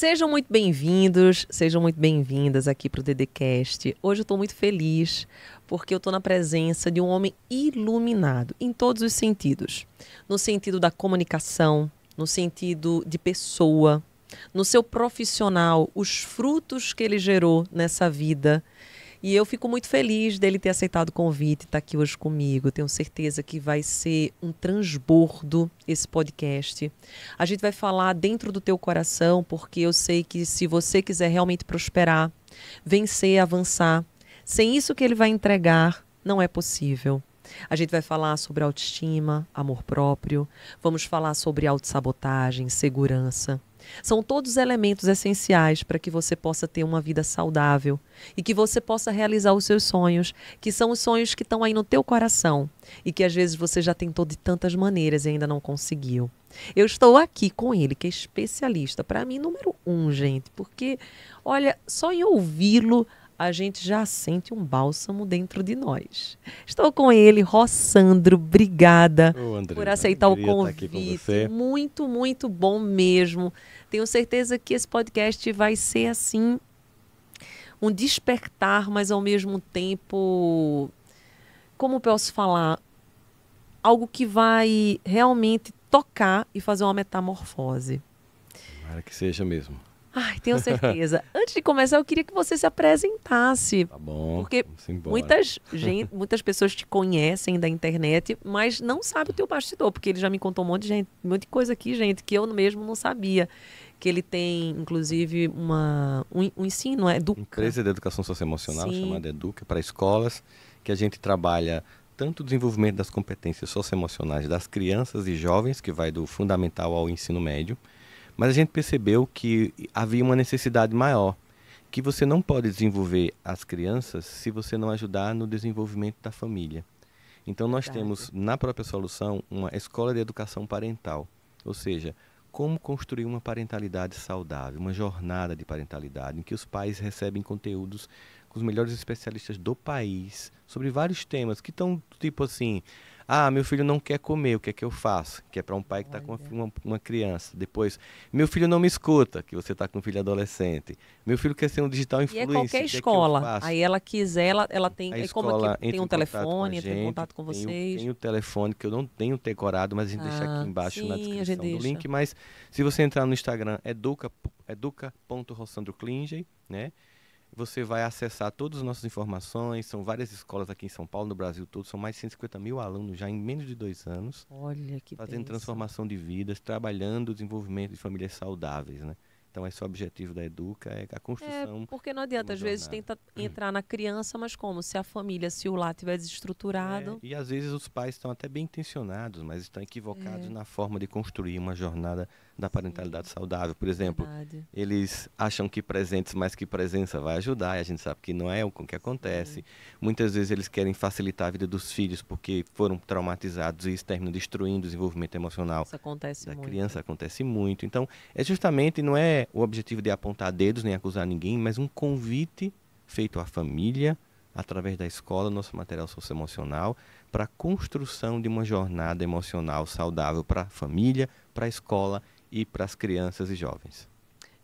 Sejam muito bem-vindos, sejam muito bem-vindas aqui para o DDCast. Hoje eu estou muito feliz porque eu estou na presença de um homem iluminado em todos os sentidos. No sentido da comunicação, no sentido de pessoa, no seu profissional, os frutos que ele gerou nessa vida e eu fico muito feliz dele ter aceitado o convite e estar tá aqui hoje comigo. Tenho certeza que vai ser um transbordo esse podcast. A gente vai falar dentro do teu coração, porque eu sei que se você quiser realmente prosperar, vencer, avançar, sem isso que ele vai entregar, não é possível. A gente vai falar sobre autoestima, amor próprio, vamos falar sobre autossabotagem, segurança. São todos elementos essenciais para que você possa ter uma vida saudável e que você possa realizar os seus sonhos, que são os sonhos que estão aí no teu coração e que às vezes você já tentou de tantas maneiras e ainda não conseguiu. Eu estou aqui com ele, que é especialista, para mim, número um, gente, porque, olha, só em ouvi-lo a gente já sente um bálsamo dentro de nós. Estou com ele, Rossandro, obrigada Ô, André, por aceitar o convite. Muito, muito bom mesmo tenho certeza que esse podcast vai ser assim um despertar, mas ao mesmo tempo, como posso falar, algo que vai realmente tocar e fazer uma metamorfose. Para que seja mesmo. Ai, tenho certeza. Antes de começar, eu queria que você se apresentasse. Tá bom. Porque muitas, gente, muitas pessoas te conhecem da internet, mas não sabe o teu bastidor, porque ele já me contou um monte de, gente, um monte de coisa aqui, gente, que eu mesmo não sabia. Que ele tem, inclusive, uma, um, um ensino, é Educa. Empresa de educação socioemocional Sim. chamada Educa para escolas, que a gente trabalha tanto o desenvolvimento das competências socioemocionais das crianças e jovens, que vai do fundamental ao ensino médio, mas a gente percebeu que havia uma necessidade maior, que você não pode desenvolver as crianças se você não ajudar no desenvolvimento da família. Então nós Verdade. temos na própria solução uma escola de educação parental, ou seja, como construir uma parentalidade saudável, uma jornada de parentalidade em que os pais recebem conteúdos com os melhores especialistas do país sobre vários temas que estão tipo assim, ah, meu filho não quer comer, o que é que eu faço? Que é para um pai que está com uma, uma, criança. Depois, meu filho não me escuta, que você está com um filho adolescente. Meu filho quer ser um digital influencer. E é qualquer é escola. É aí ela quiser, ela, ela tem. A é escola tem um telefone, tem contato com vocês. Tem, o telefone que eu não tenho decorado, mas a gente ah, deixa aqui ah, embaixo sim, na descrição do link. Mas se você entrar no Instagram, educa.rossandroclinge, é educa né? Você vai acessar todas as nossas informações. São várias escolas aqui em São Paulo, no Brasil todo. São mais de 150 mil alunos já em menos de dois anos. Olha que Fazendo transformação de vidas, trabalhando o desenvolvimento de famílias saudáveis, né? Então, esse é o objetivo da Educa, é a construção. É, porque não adianta, às vezes, tenta entrar na criança, mas como? Se a família, se o lá estiver desestruturado. É, e às vezes os pais estão até bem intencionados, mas estão equivocados é. na forma de construir uma jornada da parentalidade Sim. saudável, por exemplo. Verdade. Eles acham que presentes mais que presença vai ajudar, e a gente sabe que não é o que acontece. Sim. Uhum. Muitas vezes eles querem facilitar a vida dos filhos porque foram traumatizados e isso termina destruindo o desenvolvimento emocional isso acontece da muito. criança, acontece muito. Então, é justamente, não é o objetivo de apontar dedos nem acusar ninguém, mas um convite feito à família, através da escola, nosso material socioemocional, para a construção de uma jornada emocional saudável para a família, para a escola e para as crianças e jovens.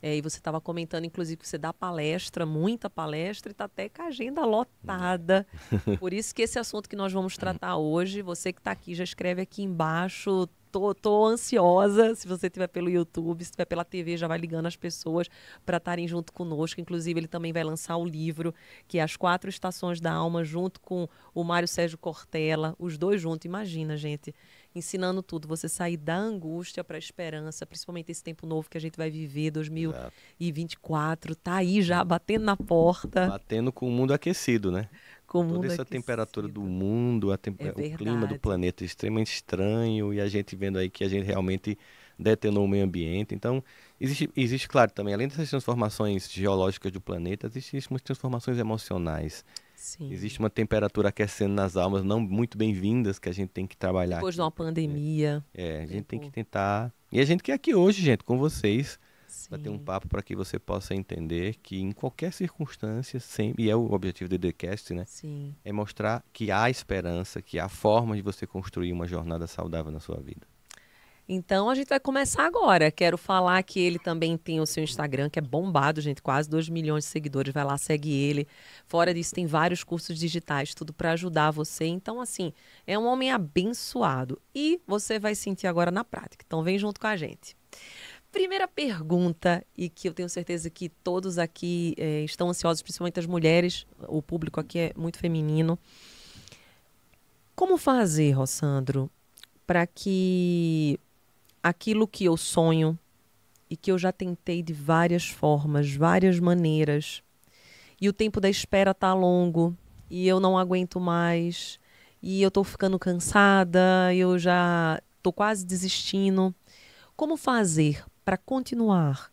É, e você estava comentando, inclusive, que você dá palestra, muita palestra, e está até com a agenda lotada. Por isso que esse assunto que nós vamos tratar uhum. hoje, você que está aqui, já escreve aqui embaixo. Tô, tô ansiosa, se você estiver pelo YouTube, se estiver pela TV, já vai ligando as pessoas para estarem junto conosco. Inclusive, ele também vai lançar o livro, que é As Quatro Estações da Alma, junto com o Mário Sérgio Cortella, os dois juntos. Imagina, gente ensinando tudo. Você sair da angústia para a esperança, principalmente esse tempo novo que a gente vai viver, 2024, Exato. tá aí já batendo na porta. Batendo com o mundo aquecido, né? Com o mundo Toda essa aquecido. temperatura do mundo, é o clima do planeta é extremamente estranho e a gente vendo aí que a gente realmente detenou o meio ambiente. Então, existe, existe claro, também, além dessas transformações geológicas do planeta, existem muitas transformações emocionais Sim. Existe uma temperatura aquecendo nas almas não muito bem-vindas que a gente tem que trabalhar. Depois aqui, de uma pandemia. É, é a gente tem que tentar. E a gente quer aqui hoje, gente, com vocês, para ter um papo para que você possa entender que em qualquer circunstância, sempre, e é o objetivo do EDCast, né? Sim. É mostrar que há esperança, que há forma de você construir uma jornada saudável na sua vida. Então a gente vai começar agora. Quero falar que ele também tem o seu Instagram, que é bombado, gente, quase 2 milhões de seguidores. Vai lá, segue ele. Fora disso, tem vários cursos digitais, tudo para ajudar você. Então, assim, é um homem abençoado. E você vai sentir agora na prática. Então, vem junto com a gente. Primeira pergunta, e que eu tenho certeza que todos aqui é, estão ansiosos, principalmente as mulheres, o público aqui é muito feminino. Como fazer, Rossandro, para que aquilo que eu sonho e que eu já tentei de várias formas, várias maneiras. E o tempo da espera tá longo e eu não aguento mais e eu tô ficando cansada, eu já tô quase desistindo. Como fazer para continuar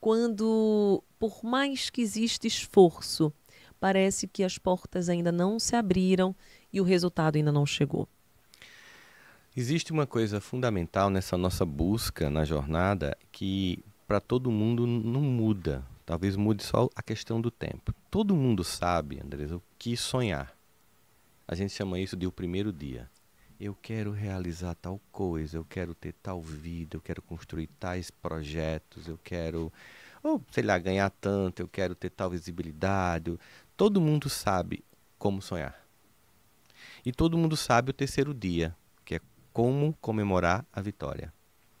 quando por mais que exista esforço, parece que as portas ainda não se abriram e o resultado ainda não chegou? Existe uma coisa fundamental nessa nossa busca na jornada que para todo mundo não muda. Talvez mude só a questão do tempo. Todo mundo sabe, Andres, o que sonhar. A gente chama isso de o primeiro dia. Eu quero realizar tal coisa, eu quero ter tal vida, eu quero construir tais projetos, eu quero, ou sei lá, ganhar tanto, eu quero ter tal visibilidade. Todo mundo sabe como sonhar. E todo mundo sabe o terceiro dia, como comemorar a vitória.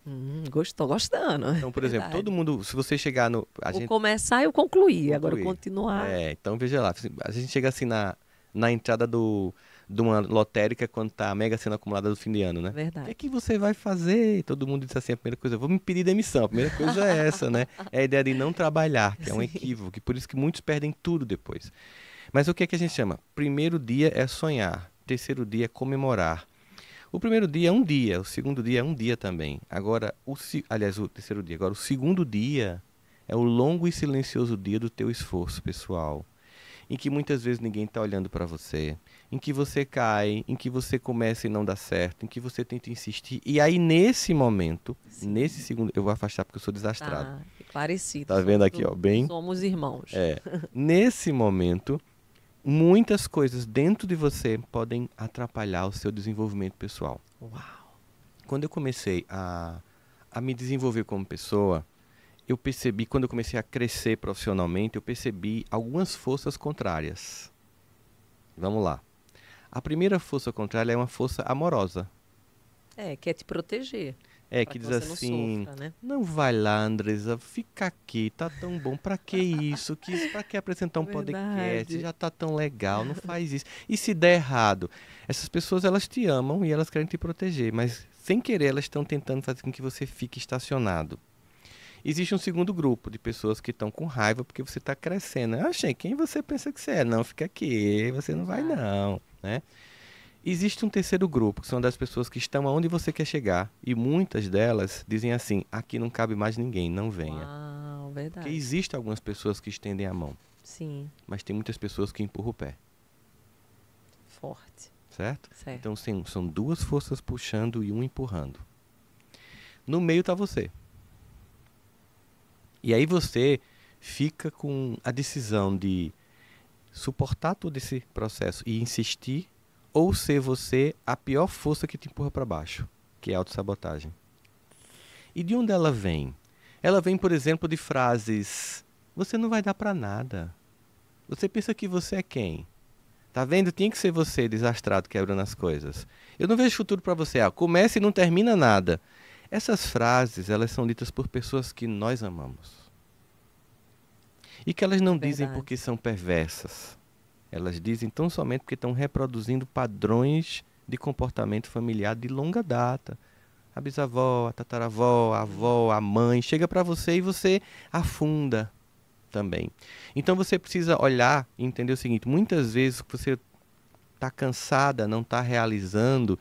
Hum, gostando. Então, por exemplo, todo mundo, se você chegar no. A Vou gente... começar e eu concluir, concluir, agora continuar. É, então veja lá. A gente chega assim na, na entrada do, de uma lotérica quando tá a mega sendo acumulada do fim de ano, né? Verdade. O que, é que você vai fazer? Todo mundo diz assim: a primeira coisa, eu vou me pedir demissão. A primeira coisa é essa, né? É a ideia de não trabalhar, que é um equívoco, que por isso que muitos perdem tudo depois. Mas o que é que a gente chama? Primeiro dia é sonhar, terceiro dia é comemorar. O primeiro dia é um dia, o segundo dia é um dia também. Agora, o, aliás, o terceiro dia. Agora, o segundo dia é o longo e silencioso dia do teu esforço pessoal, em que muitas vezes ninguém está olhando para você, em que você cai, em que você começa e não dá certo, em que você tenta insistir. E aí, nesse momento, Sim. nesse segundo. Eu vou afastar porque eu sou desastrado. Tá, parecido. Tá vendo aqui, ó? Bem. Somos irmãos. É. nesse momento muitas coisas dentro de você podem atrapalhar o seu desenvolvimento pessoal. Uau! Quando eu comecei a, a me desenvolver como pessoa, eu percebi, quando eu comecei a crescer profissionalmente, eu percebi algumas forças contrárias. Vamos lá. A primeira força contrária é uma força amorosa. É, quer é te proteger. É, que, que, diz assim, não, sofra, né? não, vai lá, Andresa, fica aqui, tá tão bom, pra que isso? Que isso pra que apresentar um Verdade. podcast? Já tá tão legal, não faz isso. E se der errado? Essas pessoas, elas te amam e elas querem te proteger, mas sem querer elas estão tentando fazer com que você fique estacionado. Existe um segundo grupo de pessoas que estão com raiva porque você está crescendo. achei quem você pensa que você é? Não, fica aqui, você não vai não, né? Existe um terceiro grupo, que são das pessoas que estão aonde você quer chegar. E muitas delas dizem assim: aqui não cabe mais ninguém, não venha. Uau, verdade. Porque existem algumas pessoas que estendem a mão. Sim. Mas tem muitas pessoas que empurram o pé. Forte. Certo? certo. Então sim, são duas forças puxando e um empurrando. No meio está você. E aí você fica com a decisão de suportar todo esse processo e insistir ou ser você a pior força que te empurra para baixo, que é a autossabotagem. E de onde ela vem? Ela vem, por exemplo, de frases: Você não vai dar para nada. Você pensa que você é quem? Tá vendo? Tinha que ser você, desastrado, quebrando as coisas. Eu não vejo futuro para você. Ah, comece e não termina nada. Essas frases, elas são ditas por pessoas que nós amamos. E que elas não dizem porque são perversas. Elas dizem tão somente porque estão reproduzindo padrões de comportamento familiar de longa data. A bisavó, a tataravó, a avó, a mãe chega para você e você afunda também. Então você precisa olhar e entender o seguinte: muitas vezes você está cansada, não está realizando.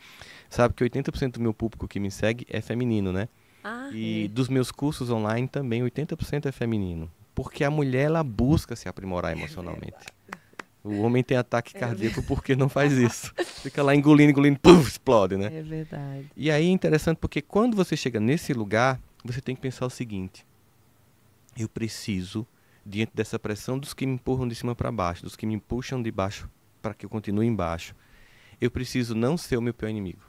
Sabe que 80% do meu público que me segue é feminino, né? Ah, e é. dos meus cursos online também 80% é feminino. Porque a mulher ela busca se aprimorar emocionalmente. O homem tem ataque é. cardíaco é porque não faz isso. Fica lá engolindo, engolindo, puff, explode, né? É verdade. E aí é interessante porque quando você chega nesse lugar, você tem que pensar o seguinte: eu preciso, diante dessa pressão dos que me empurram de cima para baixo, dos que me puxam de baixo para que eu continue embaixo, eu preciso não ser o meu pior inimigo.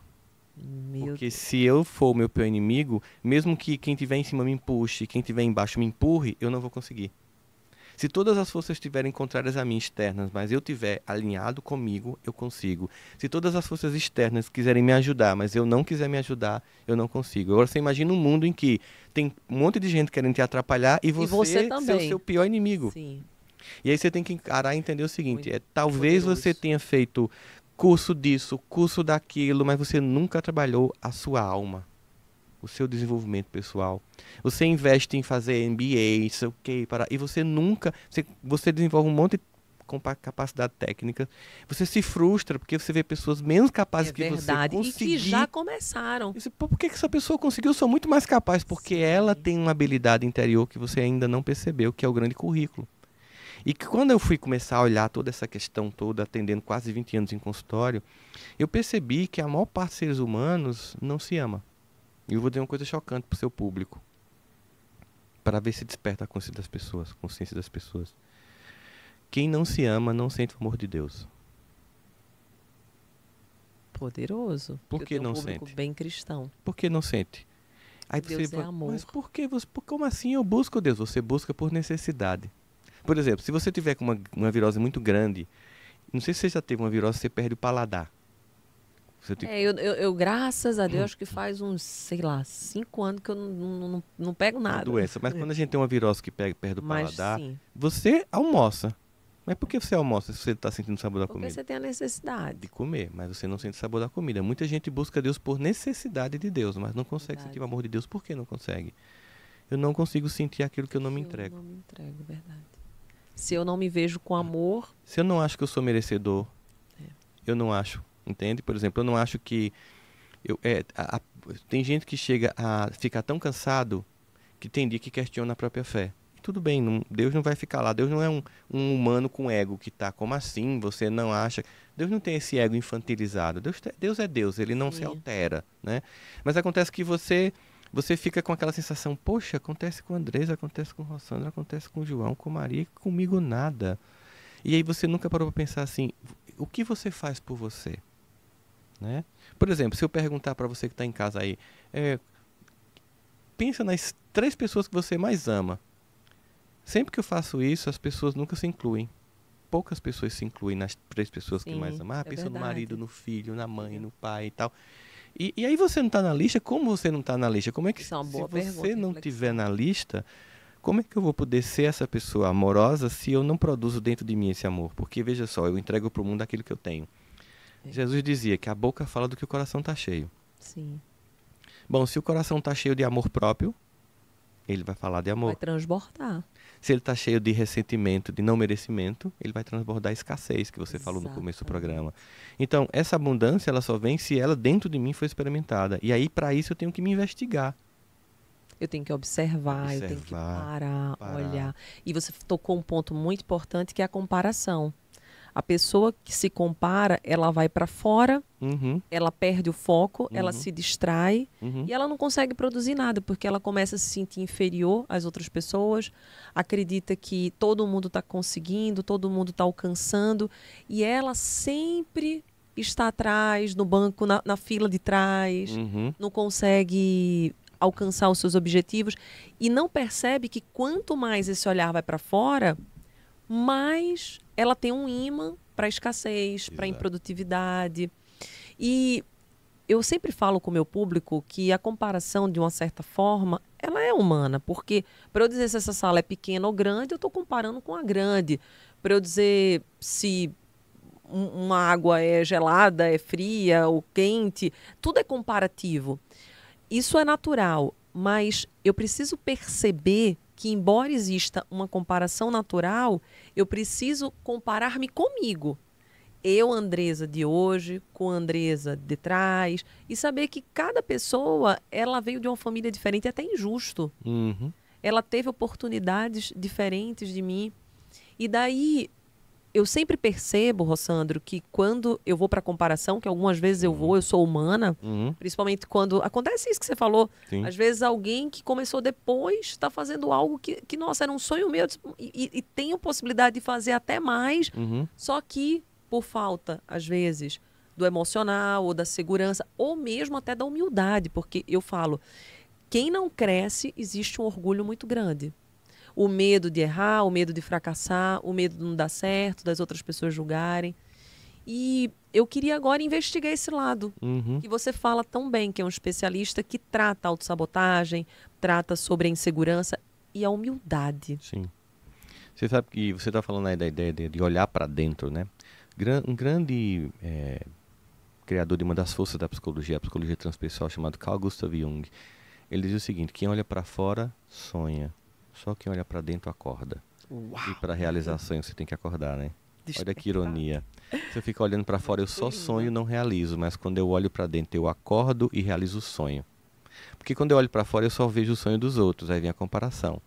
Meu porque Deus. se eu for o meu pior inimigo, mesmo que quem tiver em cima me empuxe, quem tiver embaixo me empurre, eu não vou conseguir. Se todas as forças estiverem contrárias a mim externas, mas eu tiver alinhado comigo, eu consigo. Se todas as forças externas quiserem me ajudar, mas eu não quiser me ajudar, eu não consigo. Agora você imagina um mundo em que tem um monte de gente querendo te atrapalhar e você, e você ser o seu pior inimigo. Sim. E aí você tem que encarar e entender o seguinte: é talvez poderoso. você tenha feito curso disso, curso daquilo, mas você nunca trabalhou a sua alma o seu desenvolvimento pessoal. Você investe em fazer MBA, sei o que, para e você nunca, você, você desenvolve um monte de com capacidade técnica. Você se frustra porque você vê pessoas menos capazes é que verdade. você conseguir. E que já começaram. Você, por que, que essa pessoa conseguiu? Eu sou muito mais capaz, porque Sim. ela tem uma habilidade interior que você ainda não percebeu, que é o grande currículo. E que quando eu fui começar a olhar toda essa questão toda, atendendo quase 20 anos em consultório, eu percebi que a maior parte dos seres humanos não se ama. E eu vou dizer uma coisa chocante para o seu público. Para ver se desperta a consciência das pessoas, consciência das pessoas. Quem não se ama não sente o amor de Deus. Poderoso. Por que não um sente? Bem cristão. Por que não sente? Aí Deus você, é amor. Mas por que você, como assim eu busco Deus? Você busca por necessidade. Por exemplo, se você tiver uma, uma virose muito grande, não sei se você já teve uma virose, você perde o paladar. Tem... É, eu, eu, eu, graças a Deus, acho que faz uns, sei lá, cinco anos que eu não, não, não, não pego nada. doença, mas quando a gente tem uma virose que pega perto do mas, paladar, sim. você almoça. Mas por que você almoça se você está sentindo sabor da Porque comida? Porque você tem a necessidade. De comer, mas você não sente sabor da comida. Muita gente busca Deus por necessidade de Deus, mas não consegue verdade. sentir o amor de Deus. Por que não consegue? Eu não consigo sentir aquilo que eu não me entrego. Eu não me entrego, verdade. Se eu não me vejo com é. amor. Se eu não acho que eu sou merecedor, é. eu não acho Entende? Por exemplo, eu não acho que. Eu, é, a, a, tem gente que chega a ficar tão cansado que tem dia que questiona a própria fé. Tudo bem, não, Deus não vai ficar lá. Deus não é um, um humano com ego que está como assim, você não acha. Deus não tem esse ego infantilizado. Deus, Deus é Deus, ele não Sim. se altera. Né? Mas acontece que você você fica com aquela sensação: poxa, acontece com Andrés, acontece com Rossandra, acontece com João, com Maria, comigo nada. E aí você nunca parou para pensar assim: o que você faz por você? Né? Por exemplo, se eu perguntar para você que está em casa aí, é, pensa nas três pessoas que você mais ama. Sempre que eu faço isso, as pessoas nunca se incluem. Poucas pessoas se incluem nas três pessoas Sim, que mais amam. Ah, é pensa verdade. no marido, no filho, na mãe, no pai e tal. E, e aí você não está na lista? Como você não está na lista? Como é que é se você não tiver na lista, como é que eu vou poder ser essa pessoa amorosa se eu não produzo dentro de mim esse amor? Porque veja só, eu entrego para o mundo aquilo que eu tenho. É. Jesus dizia que a boca fala do que o coração está cheio. Sim. Bom, se o coração está cheio de amor próprio, ele vai falar de amor. Vai transbordar. Se ele está cheio de ressentimento, de não merecimento, ele vai transbordar a escassez que você falou no começo do programa. Então, essa abundância ela só vem se ela dentro de mim foi experimentada. E aí, para isso, eu tenho que me investigar. Eu tenho que observar, observar eu tenho que parar, parar, olhar. E você tocou um ponto muito importante que é a comparação. A pessoa que se compara, ela vai para fora, uhum. ela perde o foco, uhum. ela se distrai uhum. e ela não consegue produzir nada, porque ela começa a se sentir inferior às outras pessoas, acredita que todo mundo está conseguindo, todo mundo está alcançando e ela sempre está atrás, no banco, na, na fila de trás, uhum. não consegue alcançar os seus objetivos e não percebe que quanto mais esse olhar vai para fora, mais ela tem um imã para escassez, para improdutividade. E eu sempre falo com o meu público que a comparação, de uma certa forma, ela é humana, porque para eu dizer se essa sala é pequena ou grande, eu estou comparando com a grande. Para eu dizer se uma água é gelada, é fria ou quente, tudo é comparativo. Isso é natural, mas eu preciso perceber que, embora exista uma comparação natural, eu preciso comparar-me comigo. Eu, Andresa de hoje, com Andresa de trás, e saber que cada pessoa ela veio de uma família diferente, é até injusto. Uhum. Ela teve oportunidades diferentes de mim. E daí eu sempre percebo, Rossandro, que quando eu vou para comparação, que algumas vezes eu vou, uhum. eu sou humana, uhum. principalmente quando acontece isso que você falou. Sim. Às vezes alguém que começou depois está fazendo algo que, que, nossa, era um sonho meu e, hum, e, e tenho possibilidade de fazer até mais, uhum. só que por falta, às vezes, do emocional ou da segurança, ou mesmo até da humildade, porque eu falo, quem não cresce, existe um orgulho muito grande o medo de errar, o medo de fracassar, o medo de não dar certo, das outras pessoas julgarem. E eu queria agora investigar esse lado uhum. que você fala tão bem, que é um especialista que trata autossabotagem, trata sobre a insegurança e a humildade. Sim. Você sabe que você está falando aí da ideia de, olhar para dentro, né? um grande é, criador de uma das forças da psicologia, a psicologia transpessoal, chamado Carl Gustav Jung, ele diz o seguinte: quem olha para fora sonha, só quem olha para dentro acorda. Uau. E para realizar sonho você tem que acordar, né? Olha que ironia. Se eu fico olhando para fora, eu só né? sonho, e não realizo, mas quando eu olho para dentro, eu acordo e realizo o sonho. Porque quando eu olho para fora, eu só vejo o sonho dos outros, aí vem a comparação,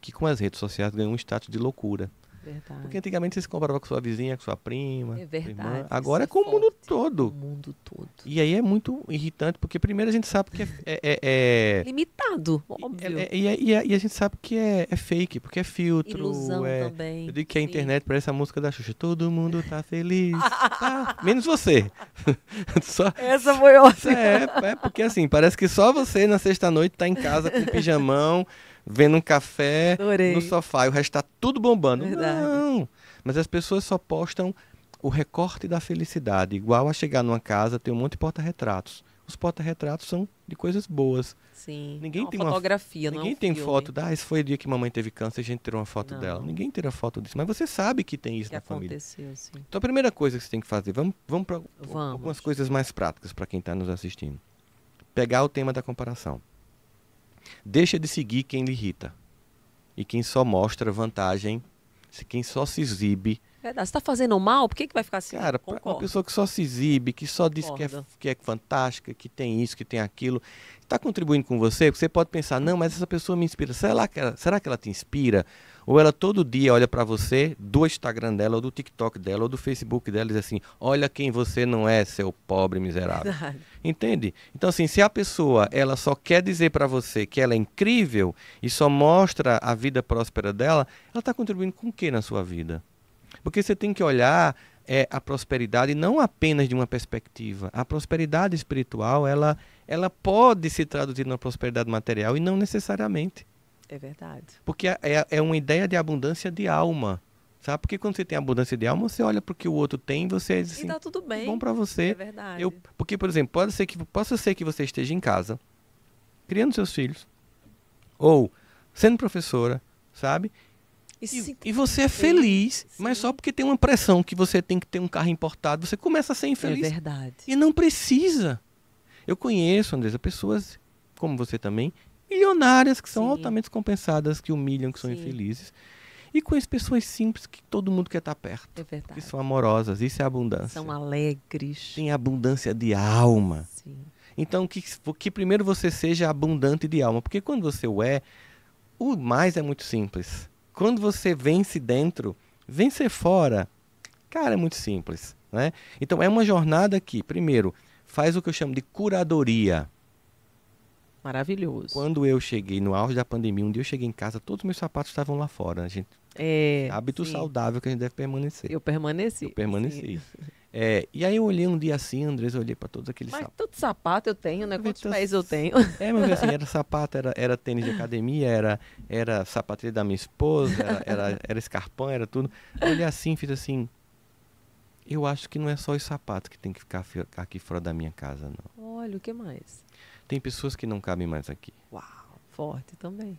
que com as redes sociais ganhou um status de loucura. Verdade. Porque antigamente você se comparava com sua vizinha, com sua prima. É verdade. Irmã. Agora é, é com forte. o mundo todo. O mundo todo. E aí é muito irritante, porque primeiro a gente sabe que é. é, é, é Limitado, óbvio. E, é, e, a gente sabe que é, fake, porque é filtro. Ilusão também. Eu digo que a internet parece a música da Xuxa. Todo mundo tá feliz. tá. Menos você. só, Essa foi ótima. É, é, porque assim, parece que só você na sexta-noite tá em casa com pijamão. vendo um café Adorei. no sofá e o resto tá tudo bombando. Verdade. Não. Mas as pessoas só postam o recorte da felicidade, igual a chegar numa casa, tem um monte de porta-retratos. Os porta-retratos são de coisas boas. Sim. Ninguém é tem fotografia, uma, não. É ninguém tem filme. foto. Da, ah, esse foi o dia que mamãe teve câncer, a gente tirou uma foto não. dela. Ninguém tira foto disso. Mas você sabe que tem isso que na família. Sim. Então a primeira coisa que você tem que fazer, vamos, vamos para algumas coisas mais práticas para quem está nos assistindo. Pegar o tema da comparação. Deixa de seguir quem lhe irrita e quem só mostra vantagem, quem só se exibe. Verdade, você está fazendo mal, por que, que vai ficar assim? Cara, uma pessoa que só se exibe, que só diz que é, que é, fantástica, que tem isso, que tem aquilo, está contribuindo com você, você pode pensar, não, mas essa pessoa me inspira. Será que ela, será que ela te inspira? Ou ela todo dia olha para você do Instagram dela, ou do TikTok dela, ou do Facebook dela e diz assim: olha quem você não é, seu pobre miserável. Exato. Entende? Então, assim, se a pessoa ela só quer dizer para você que ela é incrível e só mostra a vida próspera dela, ela está contribuindo com o que na sua vida? Porque você tem que olhar é, a prosperidade não apenas de uma perspectiva. A prosperidade espiritual, ela, ela pode se traduzir numa prosperidade material e não necessariamente. É verdade. Porque é, é, é uma ideia de abundância de alma. Sabe? Porque quando você tem abundância de alma, você olha para o que o outro tem você diz assim, e tá tudo bem. Bom para você. É verdade. Eu, porque, por exemplo, pode ser que, possa ser que você esteja em casa, criando seus filhos, ou sendo professora, sabe? E, e, e você é feliz, Sim. mas só porque tem uma pressão que você tem que ter um carro importado, você começa a ser infeliz. É verdade. E não precisa. Eu conheço, Andresa, pessoas como você também, milionárias que são Sim. altamente compensadas, que humilham, que são Sim. infelizes. E conheço pessoas simples que todo mundo quer estar tá perto. É verdade. Que são amorosas, isso é abundância. São alegres. Tem abundância de alma. Sim. Então, que, que primeiro você seja abundante de alma, porque quando você o é, o mais é muito simples. Quando você vence dentro, vencer fora, cara, é muito simples. Né? Então, é uma jornada que, primeiro, faz o que eu chamo de curadoria Maravilhoso. Quando eu cheguei no auge da pandemia, um dia eu cheguei em casa, todos os meus sapatos estavam lá fora. Né? A gente, é, hábito sim. saudável que a gente deve permanecer. Eu permaneci. Eu permaneci. É, e aí eu olhei um dia assim, eu olhei para todos aqueles mas sapatos. Mas todo sapato eu tenho, né? Quantos pés eu tenho? É, mas assim, era sapato, era, era tênis de academia, era, era sapatilha da minha esposa, era, era, era escarpão, era tudo. Olhei assim, fiz assim, eu acho que não é só os sapatos que tem que ficar aqui fora da minha casa, não. Olha, o que mais? Tem pessoas que não cabem mais aqui. Uau, forte também.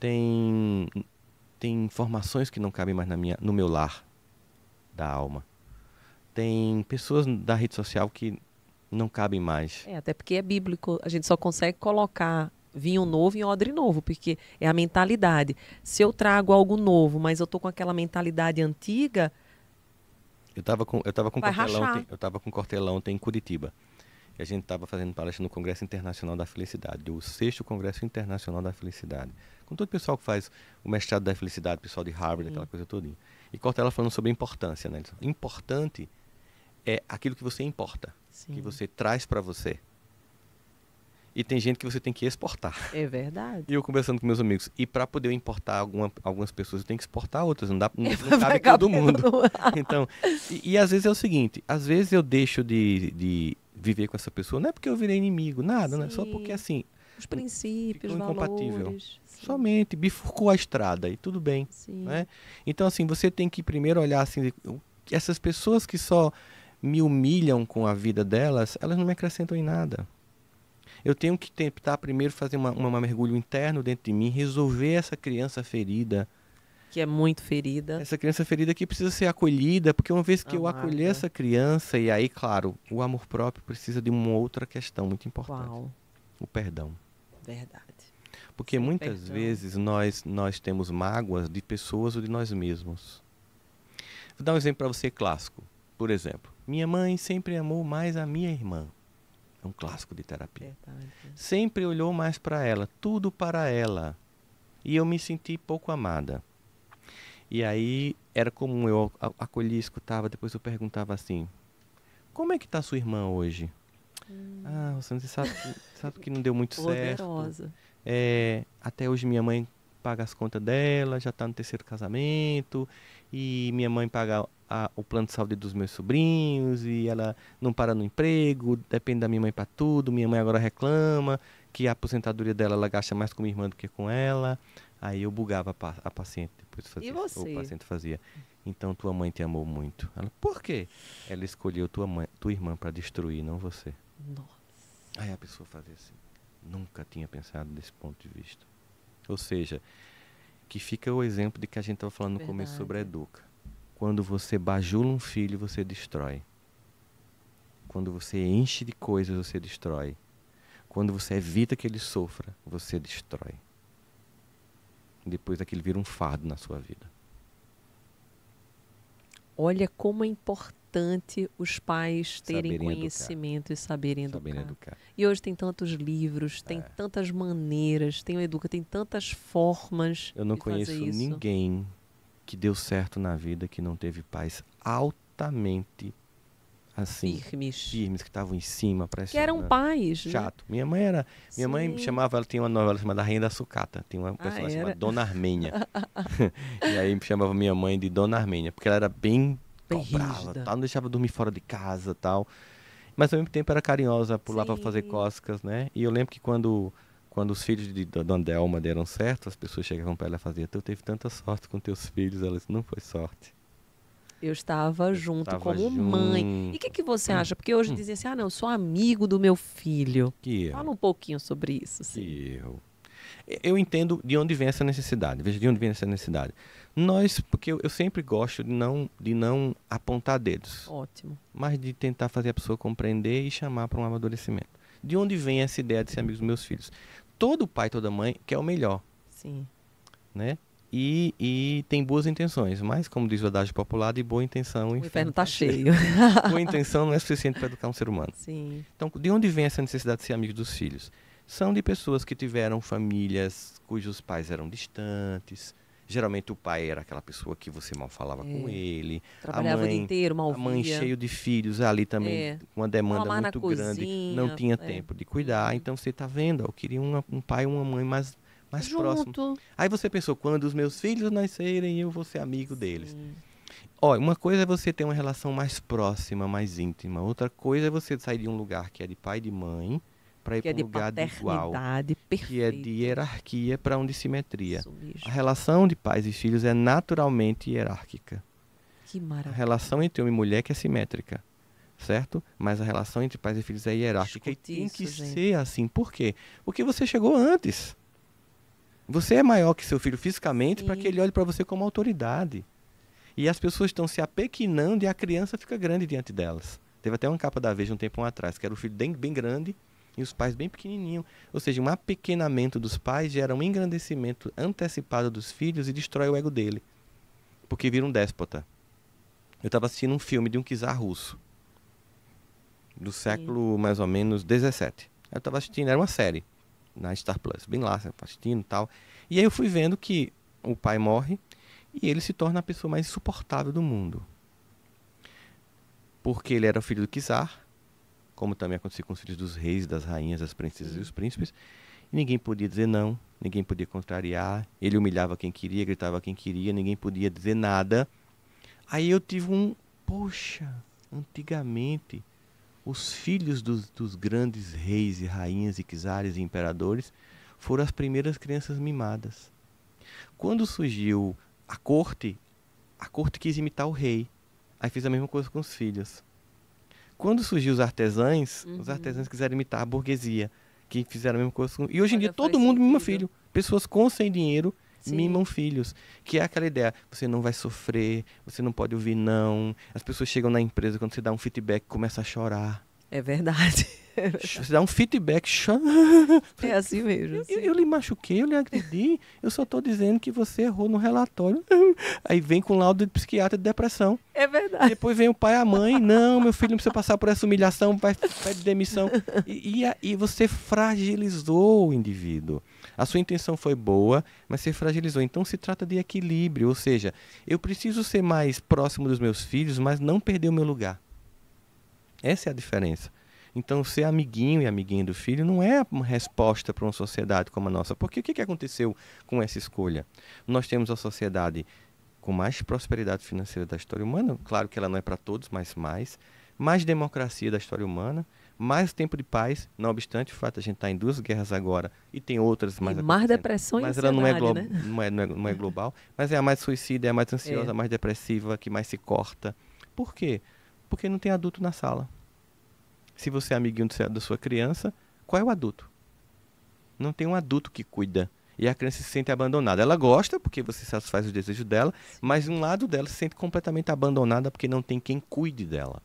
Tem tem informações que não cabem mais na minha, no meu lar da alma. Tem pessoas da rede social que não cabem mais. É, até porque é bíblico, a gente só consegue colocar vinho novo em odre novo, porque é a mentalidade. Se eu trago algo novo, mas eu tô com aquela mentalidade antiga, eu estava com eu tava com cortelão, tem, eu tava com cortelão tem em Curitiba. E a gente estava fazendo palestra no Congresso Internacional da Felicidade, o sexto Congresso Internacional da Felicidade. Com todo o pessoal que faz o mestrado da felicidade, pessoal de Harvard, aquela coisa toda. E Cortella falando sobre a importância, né? Importante é aquilo que você importa, Sim. que você traz para você. E tem gente que você tem que exportar. É verdade. E eu conversando com meus amigos. E para poder importar alguma, algumas pessoas, eu tenho que exportar outras. Não, dá, não, não cabe todo mundo. então, e, e, às vezes é o seguinte: às vezes eu deixo de, de viver com essa pessoa. Não é porque eu virei inimigo, nada, né? Só porque assim. Os princípios, os incompatível. Valores, Somente bifurcou a estrada e tudo bem, sim. né? Então assim, você tem que primeiro olhar assim, essas pessoas que só me humilham com a vida delas, elas não me acrescentam em nada. Eu tenho que tentar primeiro fazer uma, uma, uma mergulho interno dentro de mim, resolver essa criança ferida, que é muito ferida. Essa criança ferida que precisa ser acolhida, porque uma vez que Amada. eu acolher essa criança, e aí, claro, o amor próprio precisa de uma outra questão muito importante. O perdão. Verdade. Porque muitas perdão. vezes nós, nós temos mágoas de pessoas ou de nós mesmos. Vou dar um exemplo para você clássico. Por exemplo, minha mãe sempre amou mais a minha irmã. É um clássico de terapia. Verdade. Sempre olhou mais para ela, tudo para ela. E eu me senti pouco amada. E aí era comum, eu acolhia, escutava, depois eu perguntava assim: Como é que tá sua irmã hoje? Hum. Ah, você sabe, sabe que não deu muito Poderosa. certo. É, até hoje minha mãe paga as contas dela, já está no terceiro casamento, e minha mãe paga a, o plano de saúde dos meus sobrinhos, e ela não para no emprego, depende da minha mãe para tudo. Minha mãe agora reclama que a aposentadoria dela ela gasta mais com minha irmã do que com ela. Aí eu bugava a, a paciente, depois e você? o paciente fazia. Então tua mãe te amou muito. Ela, por quê? Ela escolheu tua mãe, tua irmã para destruir, não você. Nossa. Aí a pessoa fazia assim. Nunca tinha pensado desse ponto de vista. Ou seja, que fica o exemplo de que a gente estava falando no começo sobre a educa. Quando você bajula um filho, você destrói. Quando você enche de coisas, você destrói. Quando você evita que ele sofra, você destrói. E depois aquilo vira um fardo na sua vida. Olha como é importante os pais terem saberem conhecimento educar. e saberem educar. saberem educar. E hoje tem tantos livros, tem é. tantas maneiras, tem o Educa, tem tantas formas. Eu não conheço ninguém que deu certo na vida que não teve pais altamente assim firmes, firmes que estavam em cima, que eram pais, né? chato. Minha mãe era, minha Sim. mãe chamava, ela tinha uma novela chamada Rainha da Sucata, tem uma personagem ah, chamada Dona Armênia. e aí chamava minha mãe de Dona Armênia, porque ela era bem, bem cobrava, tal, não deixava dormir fora de casa, tal. Mas ao mesmo tempo era carinhosa, pulava para fazer cócegas, né? E eu lembro que quando quando os filhos de Dona Delma deram certo, as pessoas chegavam para ela e faziam: Tu teve tanta sorte com teus filhos. Ela disse: Não foi sorte. Eu estava junto eu como junto. mãe. E o que, que você acha? Porque hoje hum. dizem assim, ah, não, eu sou amigo do meu filho. Que Fala um pouquinho sobre isso. Assim. Que erro. Eu entendo de onde vem essa necessidade. Veja de onde vem essa necessidade. Nós, porque eu, eu sempre gosto de não, de não apontar dedos. Ótimo. Mas de tentar fazer a pessoa compreender e chamar para um amadurecimento. De onde vem essa ideia de ser amigo dos meus filhos? Todo pai, toda mãe quer o melhor. Sim. Né? e, e, tem boas intenções, mas, como diz o adagio popular, de boa intenção. O inferno está cheio. boa intenção não é suficiente para educar um ser humano. Sim. Então, de onde vem essa necessidade de ser amigo dos filhos? São de pessoas que tiveram famílias cujos pais eram distantes. Geralmente o pai era aquela pessoa que você mal falava é. com ele. Trabalhava mãe, o dia inteiro, mal A mãe cheio de filhos ali também, é. com uma demanda muito grande. Cozinha, não tinha é. tempo de cuidar. Uhum. Então você está vendo, eu queria uma, um pai e uma mãe mais mais Junto. próximo. Aí você pensou, quando os meus filhos nascerem, eu vou ser amigo Sim. deles. Olha, uma coisa é você ter uma relação mais próxima, mais íntima. Outra coisa é você sair de um lugar que é de pai e de mãe para ir é para um lugar de igual, perfeito. que é de hierarquia para onde simetria. A relação de pais e filhos é naturalmente hierárquica. Que maravilha. A relação entre homem e mulher que é simétrica, certo? Mas a relação entre pais e filhos é hierárquica Escute e tem isso, que gente. ser assim. Por quê? Porque você chegou antes. Você é maior que seu filho fisicamente para que ele olhe para você como autoridade. E as pessoas estão se apequinando e a criança fica grande diante delas. Teve até uma capa da Veja um tempo atrás, que era o filho bem, bem grande e os pais bem pequenininho. Ou seja, um apequenamento dos pais gera um engrandecimento antecipado dos filhos e destrói o ego dele. Porque vira um déspota. Eu estava assistindo um filme de um czar russo. Do século, mais ou menos, 17. Eu estava assistindo, era uma série na Star Plus, bem lá, tá assistindo e tal. E aí eu fui vendo que o pai morre e ele se torna a pessoa mais insuportável do mundo. Porque ele era o filho do Kizar, como também aconteceu com os filhos dos reis, das rainhas, das princesas e os príncipes. E ninguém podia dizer não, ninguém podia contrariar, ele humilhava quem queria, gritava quem queria, ninguém podia dizer nada. Aí eu tive um, poxa, antigamente os filhos dos, dos grandes reis e rainhas e czares e imperadores foram as primeiras crianças mimadas. Quando surgiu a corte, a corte quis imitar o rei. Aí fez a mesma coisa com os filhos. Quando surgiu os artesãos, uhum. os artesãos quiseram imitar a burguesia, que fizeram a mesma coisa. Com... E hoje em Olha, dia todo mundo sentido. mima filho. Pessoas com sem dinheiro Sim. mimam filhos. Que é aquela ideia, você não vai sofrer, você não pode ouvir não. As pessoas chegam na empresa, quando você dá um feedback, começa a chorar. É verdade. Você dá um feedback, chora. É assim mesmo. Eu, eu, lhe machuquei, eu lhe agredi, eu só estou dizendo que você errou no relatório. Aí vem com laudo de psiquiatra de depressão. É verdade. Depois vem o pai e a mãe, não, meu filho não precisa passar por essa humilhação, vai, pede demissão. E, e, e você fragilizou o indivíduo. A sua intenção foi boa, mas se fragilizou. Então se trata de equilíbrio, ou seja, eu preciso ser mais próximo dos meus filhos, mas não perder o meu lugar. Essa é a diferença. Então, ser amiguinho e amiguinha do filho não é uma resposta para uma sociedade como a nossa. Porque o que aconteceu com essa escolha? Nós temos a sociedade com mais prosperidade financeira da história humana, claro que ela não é para todos, mas mais, mais democracia da história humana, mais tempo de paz, não obstante o fato de a gente estar tá em duas guerras agora e tem outras mais. E mais depressão Mas ela não é, glo né? não, é, não, é, não é global, mas é a mais suicida, é a mais é. ansiosa, a é. mais depressiva, que mais se corta. Por quê? Porque não tem adulto na sala. Se você é amiguinho seu, da sua criança, qual é o adulto? Não tem um adulto que cuida. E a criança se sente abandonada. Ela gosta porque você satisfaz o desejo dela, mas um lado dela se sente completamente abandonada porque não tem quem cuide dela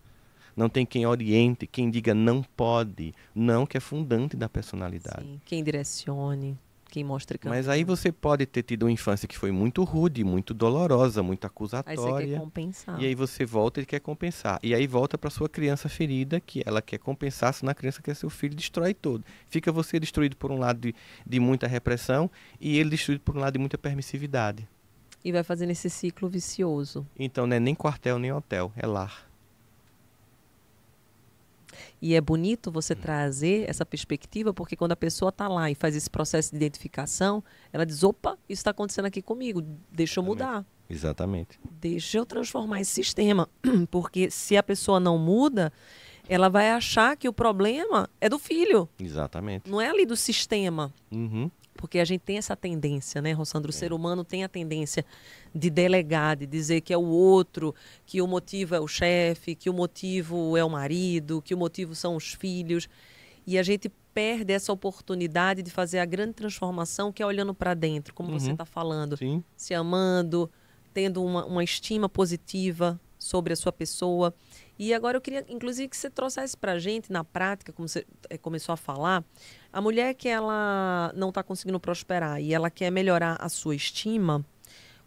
não tem quem oriente, quem diga não pode, não que é fundante da personalidade. Sim, quem direcione, quem mostre caminho. Mas aí você pode ter tido uma infância que foi muito rude, muito dolorosa, muito acusatória. Aí você quer compensar. E aí você volta e quer compensar. E aí volta para sua criança ferida, que ela quer compensar, se na criança que é seu filho destrói todo. Fica você destruído por um lado de, de muita repressão e ele destruído por um lado de muita permissividade. E vai fazendo esse ciclo vicioso. Então, não é nem quartel, nem hotel, é lar. E é bonito você trazer essa perspectiva, porque quando a pessoa está lá e faz esse processo de identificação, ela diz: opa, isso está acontecendo aqui comigo, deixa eu mudar. Exatamente. Deixa eu transformar esse sistema. Porque se a pessoa não muda, ela vai achar que o problema é do filho. Exatamente. Não é ali do sistema. Uhum. Porque a gente tem essa tendência, né, Rossandro? O é. ser humano tem a tendência de delegar, de dizer que é o outro, que o motivo é o chefe, que o motivo é o marido, que o motivo são os filhos. E a gente perde essa oportunidade de fazer a grande transformação que é olhando para dentro, como uhum. você está falando. Sim. Se amando, tendo uma, uma estima positiva sobre a sua pessoa. E agora eu queria, inclusive, que você trouxesse para a gente, na prática, como você eh, começou a falar, a mulher que ela não está conseguindo prosperar e ela quer melhorar a sua estima,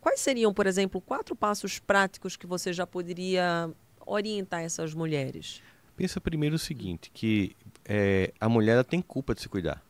quais seriam, por exemplo, quatro passos práticos que você já poderia orientar essas mulheres? Pensa primeiro o seguinte, que é, a mulher tem culpa de se cuidar.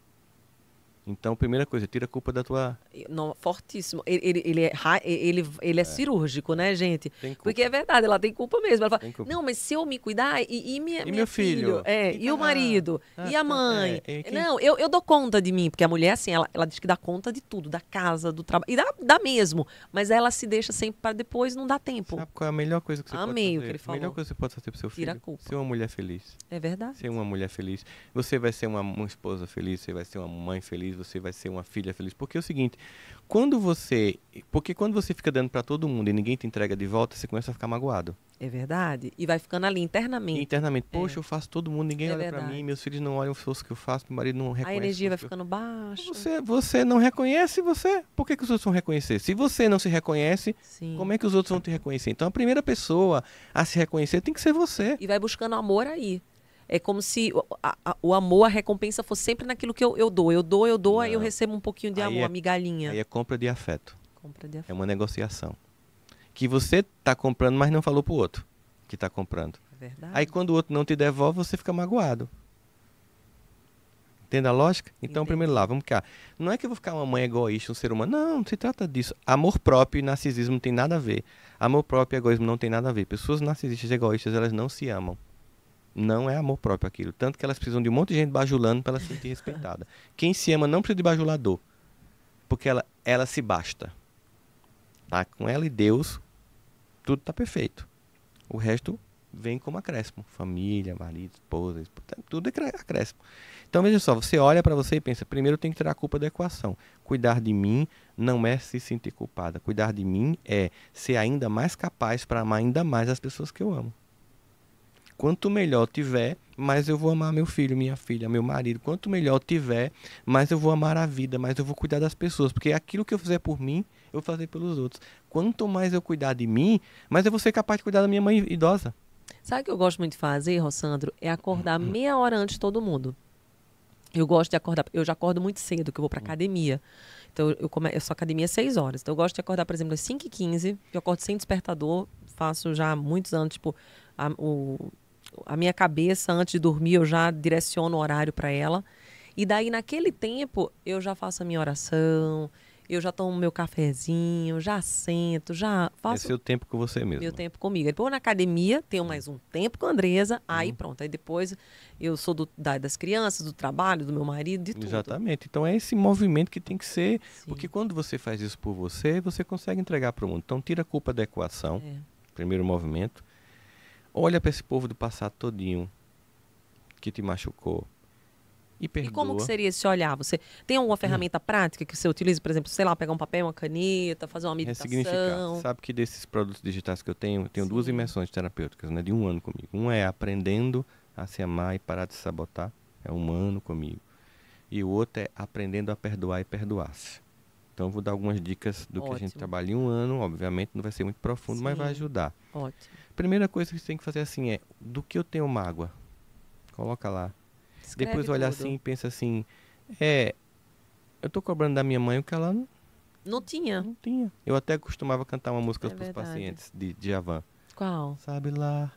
Então, primeira coisa, tira a culpa da tua. Não, fortíssimo. Ele, ele, ele, é, ele, ele é, é, cirúrgico, né, gente? Porque é verdade, ela tem culpa mesmo. Ela fala, não, mas se eu me cuidar, e, e minha, e meu filho? filho é, e, e tá, o ah, marido? e ah, a tá. mãe? É, é, quem... Não, eu, eu dou conta de mim, porque a mulher, assim, ela, ela diz que dá conta de tudo, da casa, do trabalho. E dá, dá mesmo. Mas ela se deixa sempre para depois, não dá tempo. Sabe qual é a melhor coisa que você Amei pode fazer? o que ele falou. A melhor coisa que você pode fazer pro seu filho. Tira a culpa. Ser uma mulher feliz. É verdade. Ser uma mulher feliz. Você vai ser uma, uma esposa feliz, você vai ser uma mãe feliz feliz, você vai ser uma filha feliz. Porque é o seguinte, quando você, porque quando você fica dando para todo mundo e ninguém te entrega de volta, você começa a ficar magoado. É verdade. E vai ficando ali internamente. Internamente. É. Poxa, é. eu faço todo mundo, ninguém é olha para mim, meus filhos não olham o esforço que eu faço, meu marido não reconhece. A energia vai ficando eu... baixa. Você, você não reconhece você. Por que, que os outros vão reconhecer? Se você não se reconhece, Sim. como é que os outros vão te reconhecer? Então a primeira pessoa a se reconhecer tem que ser você. E vai buscando amor aí é como se a, o amor, a recompensa fosse sempre naquilo que eu, eu dou. Eu dou, eu dou, Não. aí eu recebo um pouquinho de aí amor, é, migalhinha. Aí é compra de afeto. Compra de é afeto. É uma negociação. Que você está comprando, mas não falou para o outro que está comprando. É verdade. Aí quando o outro não te devolve, você fica magoado. Entende a lógica? Então, Entendi. primeiro lá, vamos cá. Não é que eu vou ficar uma mãe egoísta, um ser humano. Não, não se trata disso. Amor próprio e narcisismo não tem nada a ver. Amor próprio e egoísmo não tem nada a ver. Pessoas narcisistas e egoístas, elas não se amam não é amor próprio aquilo. Tanto que elas precisam de um monte de gente bajulando para ela se sentir respeitada. Quem se ama não precisa de bajulador, porque ela, ela se basta. Tá? Com ela e Deus, tudo está perfeito. O resto vem como acréscimo. Família, marido, esposa, tá, tudo é acréscimo. Então veja só, você olha para você e pensa, primeiro tem tenho que tirar a culpa da equação. Cuidar de mim não é se sentir culpada. Cuidar de mim é ser ainda mais capaz para amar ainda mais as pessoas que eu amo. Quanto melhor tiver, mais eu vou amar meu filho, minha filha, meu marido. Quanto melhor tiver, mais eu vou amar a vida, mais eu vou cuidar das pessoas. Porque aquilo que eu fizer por mim, eu vou fazer pelos outros. Quanto mais eu cuidar de mim, mais eu vou ser capaz de cuidar da minha mãe idosa. Sabe o que eu gosto muito de fazer, Rossandro? É acordar hum. meia hora antes de todo mundo. Eu gosto de acordar, eu já acordo muito cedo, que eu vou para hum. academia. Então, eu, come, eu sou academia às 6 horas. Então, eu gosto de acordar, por exemplo, às 5h15. Eu acordo sem despertador, faço já há muitos anos, tipo, a, o, a minha cabeça antes de dormir, eu já direciono o horário para ela. E daí naquele tempo eu já faço a minha oração, eu já tomo meu cafezinho, já sento, já faço. Esse é o tempo com você mesmo. Meu tempo comigo. Depois na academia, tenho mais um tempo com a Andresa, aí uhum. pronto. Aí depois eu sou do, da, das crianças, do trabalho, do meu marido, de tudo. Exatamente. Então é esse movimento que tem que ser. Sim. Porque quando você faz isso por você, você consegue entregar para o mundo. Então tira a culpa da equação, é. primeiro movimento. Olha para esse povo do passado todinho que te machucou. E, perdoa. e como que seria esse olhar? Você tem alguma hum. ferramenta hum. prática que você utiliza, por exemplo, sei lá, pegar um papel, uma caneta, fazer uma meditação? Ressignificar. Sabe que desses produtos digitais que eu tenho, eu tenho Sim. duas imersões terapêuticas, né, de um ano comigo. Um é aprendendo a se amar e parar de se sabotar, é um ano comigo. E o outro é aprendendo a perdoar e perdoar-se. Então, vou dar algumas dicas do Ótimo. que a gente trabalha em um ano. Obviamente, não vai ser muito profundo, Sim. mas vai ajudar. Ótimo. Primeira coisa que você tem que fazer assim é: do que eu tenho mágoa? Coloca lá. Escreve Depois olhar assim e pensa assim: é, eu tô cobrando da minha mãe o que ela não. Não tinha. Não tinha. Eu até costumava cantar uma música é para os pacientes de Javan. Qual? Sabe lá,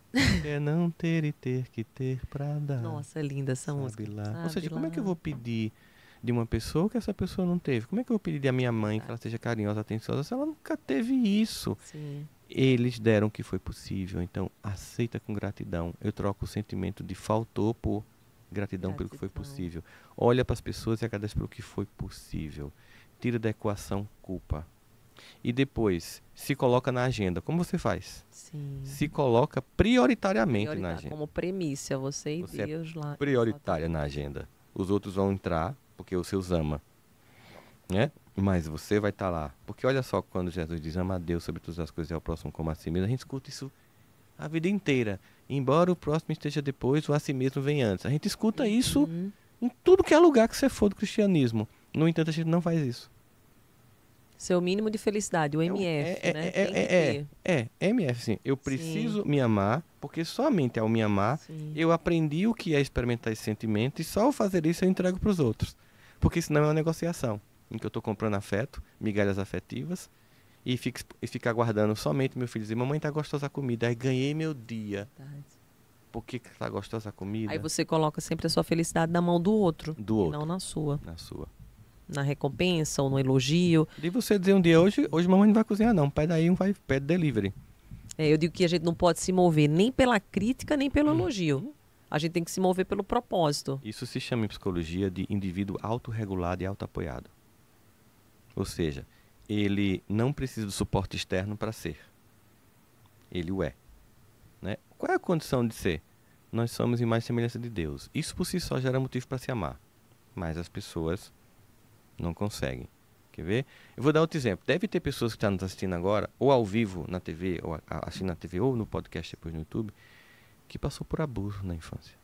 é não ter e ter que ter para dar. Nossa, é linda essa Sabe música. Lá. Sabe Ou seja, lá. como é que eu vou pedir de uma pessoa que essa pessoa não teve. Como é que eu vou pedir à minha mãe que ela seja carinhosa, atenciosa, se ela nunca teve isso? Sim. Eles deram o que foi possível, então aceita com gratidão. Eu troco o sentimento de faltou por gratidão, gratidão. pelo que foi possível. Olha para as pessoas e agradece pelo que foi possível. Tira da equação culpa. E depois, se coloca na agenda. Como você faz? Sim. Se coloca prioritariamente na agenda. Como premissa, você e você é Deus é lá. Prioritária na agenda. Os outros vão entrar, porque você os ama. Né? Mas você vai estar tá lá. Porque olha só, quando Jesus diz ama a Deus sobre todas as coisas e ao próximo como a si mesmo, a gente escuta isso a vida inteira. Embora o próximo esteja depois, o a si mesmo vem antes. A gente escuta uhum. isso uhum. em tudo que é lugar que você for do cristianismo. No entanto, a gente não faz isso. Seu mínimo de felicidade, o é MF, é, é, né? É, é, é, é, é MF, sim. Eu preciso sim. me amar, porque somente ao me amar, sim. eu aprendi o que é experimentar esse sentimento e só ao fazer isso eu entrego para os outros. Porque senão é uma negociação em que eu estou comprando afeto, migalhas afetivas, e fico, e fico aguardando somente meu filho dizer: Mamãe, tá gostosa a comida. Aí ganhei meu dia. Verdade. Por que tá gostosa a comida? Aí você coloca sempre a sua felicidade na mão do outro. Do outro. Não na sua. Na sua. Na recompensa ou no elogio. E você dizer um dia: Hoje, hoje mamãe não vai cozinhar, não. Pede aí, um vai, pede delivery. É, eu digo que a gente não pode se mover nem pela crítica, nem pelo uhum. elogio. A gente tem que se mover pelo propósito. Isso se chama em psicologia de indivíduo autorregulado e autoapoiado. Ou seja, ele não precisa do suporte externo para ser. Ele o é. Né? Qual é a condição de ser? Nós somos em mais semelhança de Deus. Isso por si só gera motivo para se amar. Mas as pessoas não conseguem. Quer ver? Eu vou dar outro exemplo. Deve ter pessoas que estão tá nos assistindo agora, ou ao vivo na TV, ou assistindo na TV, ou no podcast depois no YouTube, que passou por abuso na infância.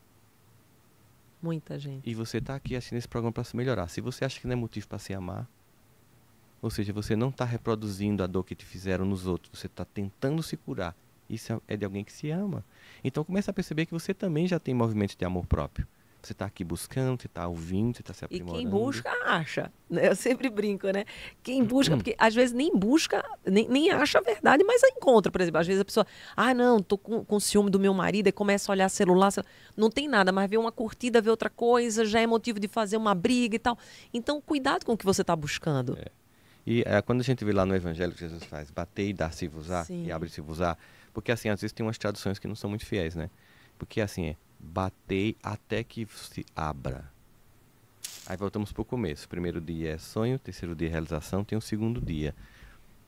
Muita gente. E você está aqui assistindo esse programa para se melhorar. Se você acha que não é motivo para se amar, ou seja, você não está reproduzindo a dor que te fizeram nos outros, você está tentando se curar. Isso é, é de alguém que se ama. Então começa a perceber que você também já tem movimento de amor próprio. Você está aqui buscando, você está ouvindo, você está se aprimorando. E quem busca, acha. Né? Eu sempre brinco, né? Quem busca, hum. porque às vezes nem busca, nem, nem acha a verdade, mas a encontra. Por exemplo, às vezes a pessoa, ah, não, tô com, com ciúme do meu marido, e começa a olhar celular, celular. Não tem nada, mas vê uma curtida, vê outra coisa, já é motivo de fazer uma briga e tal. Então, cuidado com o que você está buscando. É. E é, quando a gente vê lá no Evangelho que Jesus faz, bater e dar-se-vos-á, e abre-se-vos-á, porque assim, às vezes tem umas traduções que não são muito fiéis, né? Porque assim, é, Batei até que se abra. Aí voltamos para o começo. Primeiro dia é sonho, terceiro dia é realização, tem o um segundo dia.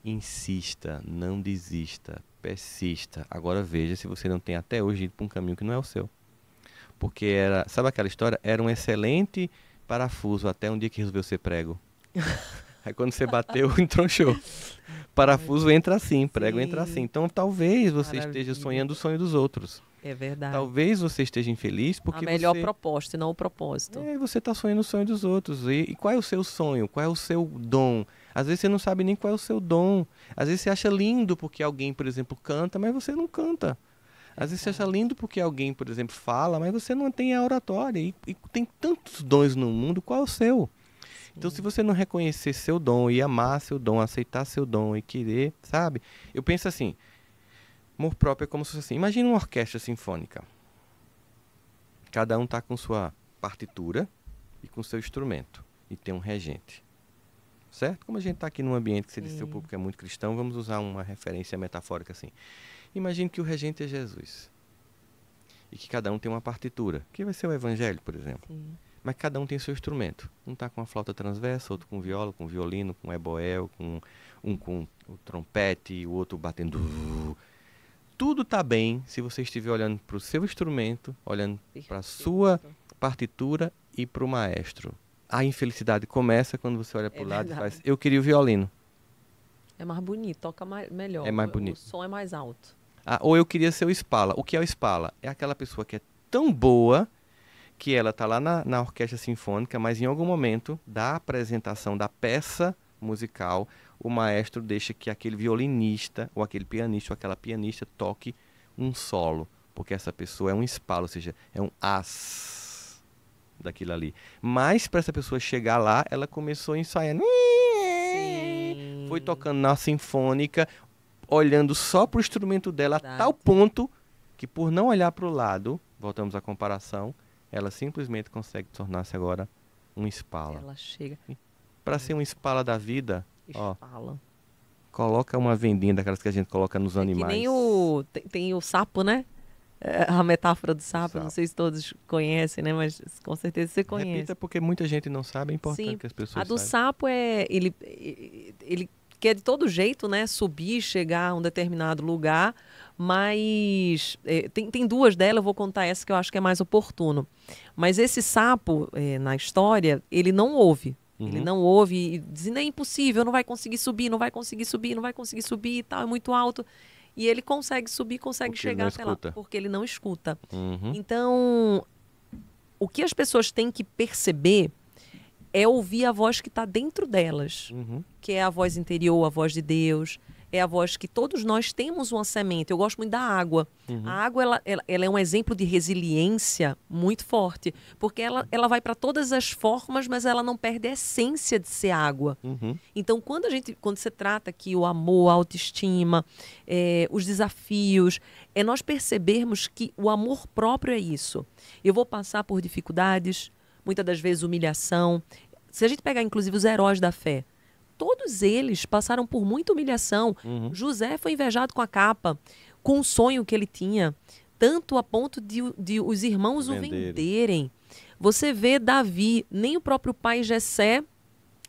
Insista, não desista, persista. Agora veja se você não tem até hoje ido para um caminho que não é o seu. Porque era, sabe aquela história? Era um excelente parafuso até um dia que resolveu ser prego. Aí quando você bateu, entronchou. Parafuso entra assim, prego Sim. entra assim. Então talvez você Maravilha. esteja sonhando o sonho dos outros. É verdade. Talvez você esteja infeliz porque. A melhor você... proposta e não o propósito. É, você está sonhando o sonho dos outros. E, e, qual é o seu sonho? Qual é o seu dom? Às vezes você não sabe nem qual é o seu dom. Às vezes você acha lindo porque alguém, por exemplo, canta, mas você não canta. Às vezes é. você acha lindo porque alguém, por exemplo, fala, mas você não tem a oratória. E, e tem tantos dons no mundo, qual é o seu? Então, se uhum. você não reconhecer seu dom e amar seu dom, aceitar seu dom e querer, sabe? Eu penso assim, amor próprio é como se fosse assim. Imagina uma orquestra sinfônica. Cada um está com sua partitura e com seu instrumento e tem um regente. Certo? Como a gente está aqui num ambiente que se o público é muito cristão, vamos usar uma referência metafórica assim. Imagine que o regente é Jesus e que cada um tem uma partitura, que vai ser o evangelho, por exemplo. Sim mas cada um tem seu instrumento. Um está com a flauta transversa, outro com viola, com violino, com eboel, com um com o trompete, o outro batendo. Tudo está bem se você estiver olhando para o seu instrumento, olhando para a sua partitura e para o maestro. A infelicidade começa quando você olha para o é lado assim, verdade. e faz: Eu queria o violino. É mais bonito, toca mais, melhor. É mais bonito. O som é mais alto. Ah, ou eu queria ser o Spala. O que é o Spala? É aquela pessoa que é tão boa que ela está lá na, na orquestra sinfônica, mas em algum momento da apresentação da peça musical, o maestro deixa que aquele violinista, ou aquele pianista, ou aquela pianista toque um solo, porque essa pessoa é um espalo, ou seja, é um as daquilo ali. Mas para essa pessoa chegar lá, ela começou ensaiando. Foi tocando na sinfônica, olhando só para o instrumento dela, a tal ponto que por não olhar para o lado, voltamos à comparação, ela simplesmente consegue tornar-se agora um espala. Ela chega. Para ser um espala da vida, espala. ó. Coloca uma vendinha daquelas que a gente coloca nos é animais. nem o tem, tem, o sapo, né? É, a metáfora do sapo, sapo, não sei se todos conhecem, né? Mas com certeza você conhece. Repita, porque muita gente não sabe, é importante Sim, que as pessoas A do saibam. sapo é ele ele quer é de todo jeito, né, subir, chegar a um determinado lugar, mas é, tem, tem duas delas, eu vou contar essa que eu acho que é mais oportuno. Mas esse sapo, é, na história, ele não ouve. Uhum. Ele não ouve e diz, é impossível, não vai conseguir subir, não vai conseguir subir, não vai conseguir subir e tal, é muito alto. E ele consegue subir, consegue porque chegar até escuta. lá, porque ele não escuta. Uhum. Então, o que as pessoas têm que perceber é ouvir a voz que está dentro delas, uhum. que é a voz interior, a voz de Deus, é a voz que todos nós temos uma semente. Eu gosto muito da água. Uhum. A água ela, ela, ela, é um exemplo de resiliência muito forte, porque ela, ela vai para todas as formas, mas ela não perde a essência de ser água. Uhum. Então, quando a gente, quando você trata aqui o amor, a autoestima, é, os desafios, é nós percebermos que o amor próprio é isso. Eu vou passar por dificuldades, muitas das vezes humilhação, se a gente pegar, inclusive, os heróis da fé, todos eles passaram por muita humilhação. Uhum. José foi invejado com a capa, com o sonho que ele tinha, tanto a ponto de, de os irmãos venderem. o venderem. Você vê Davi, nem o próprio pai Jessé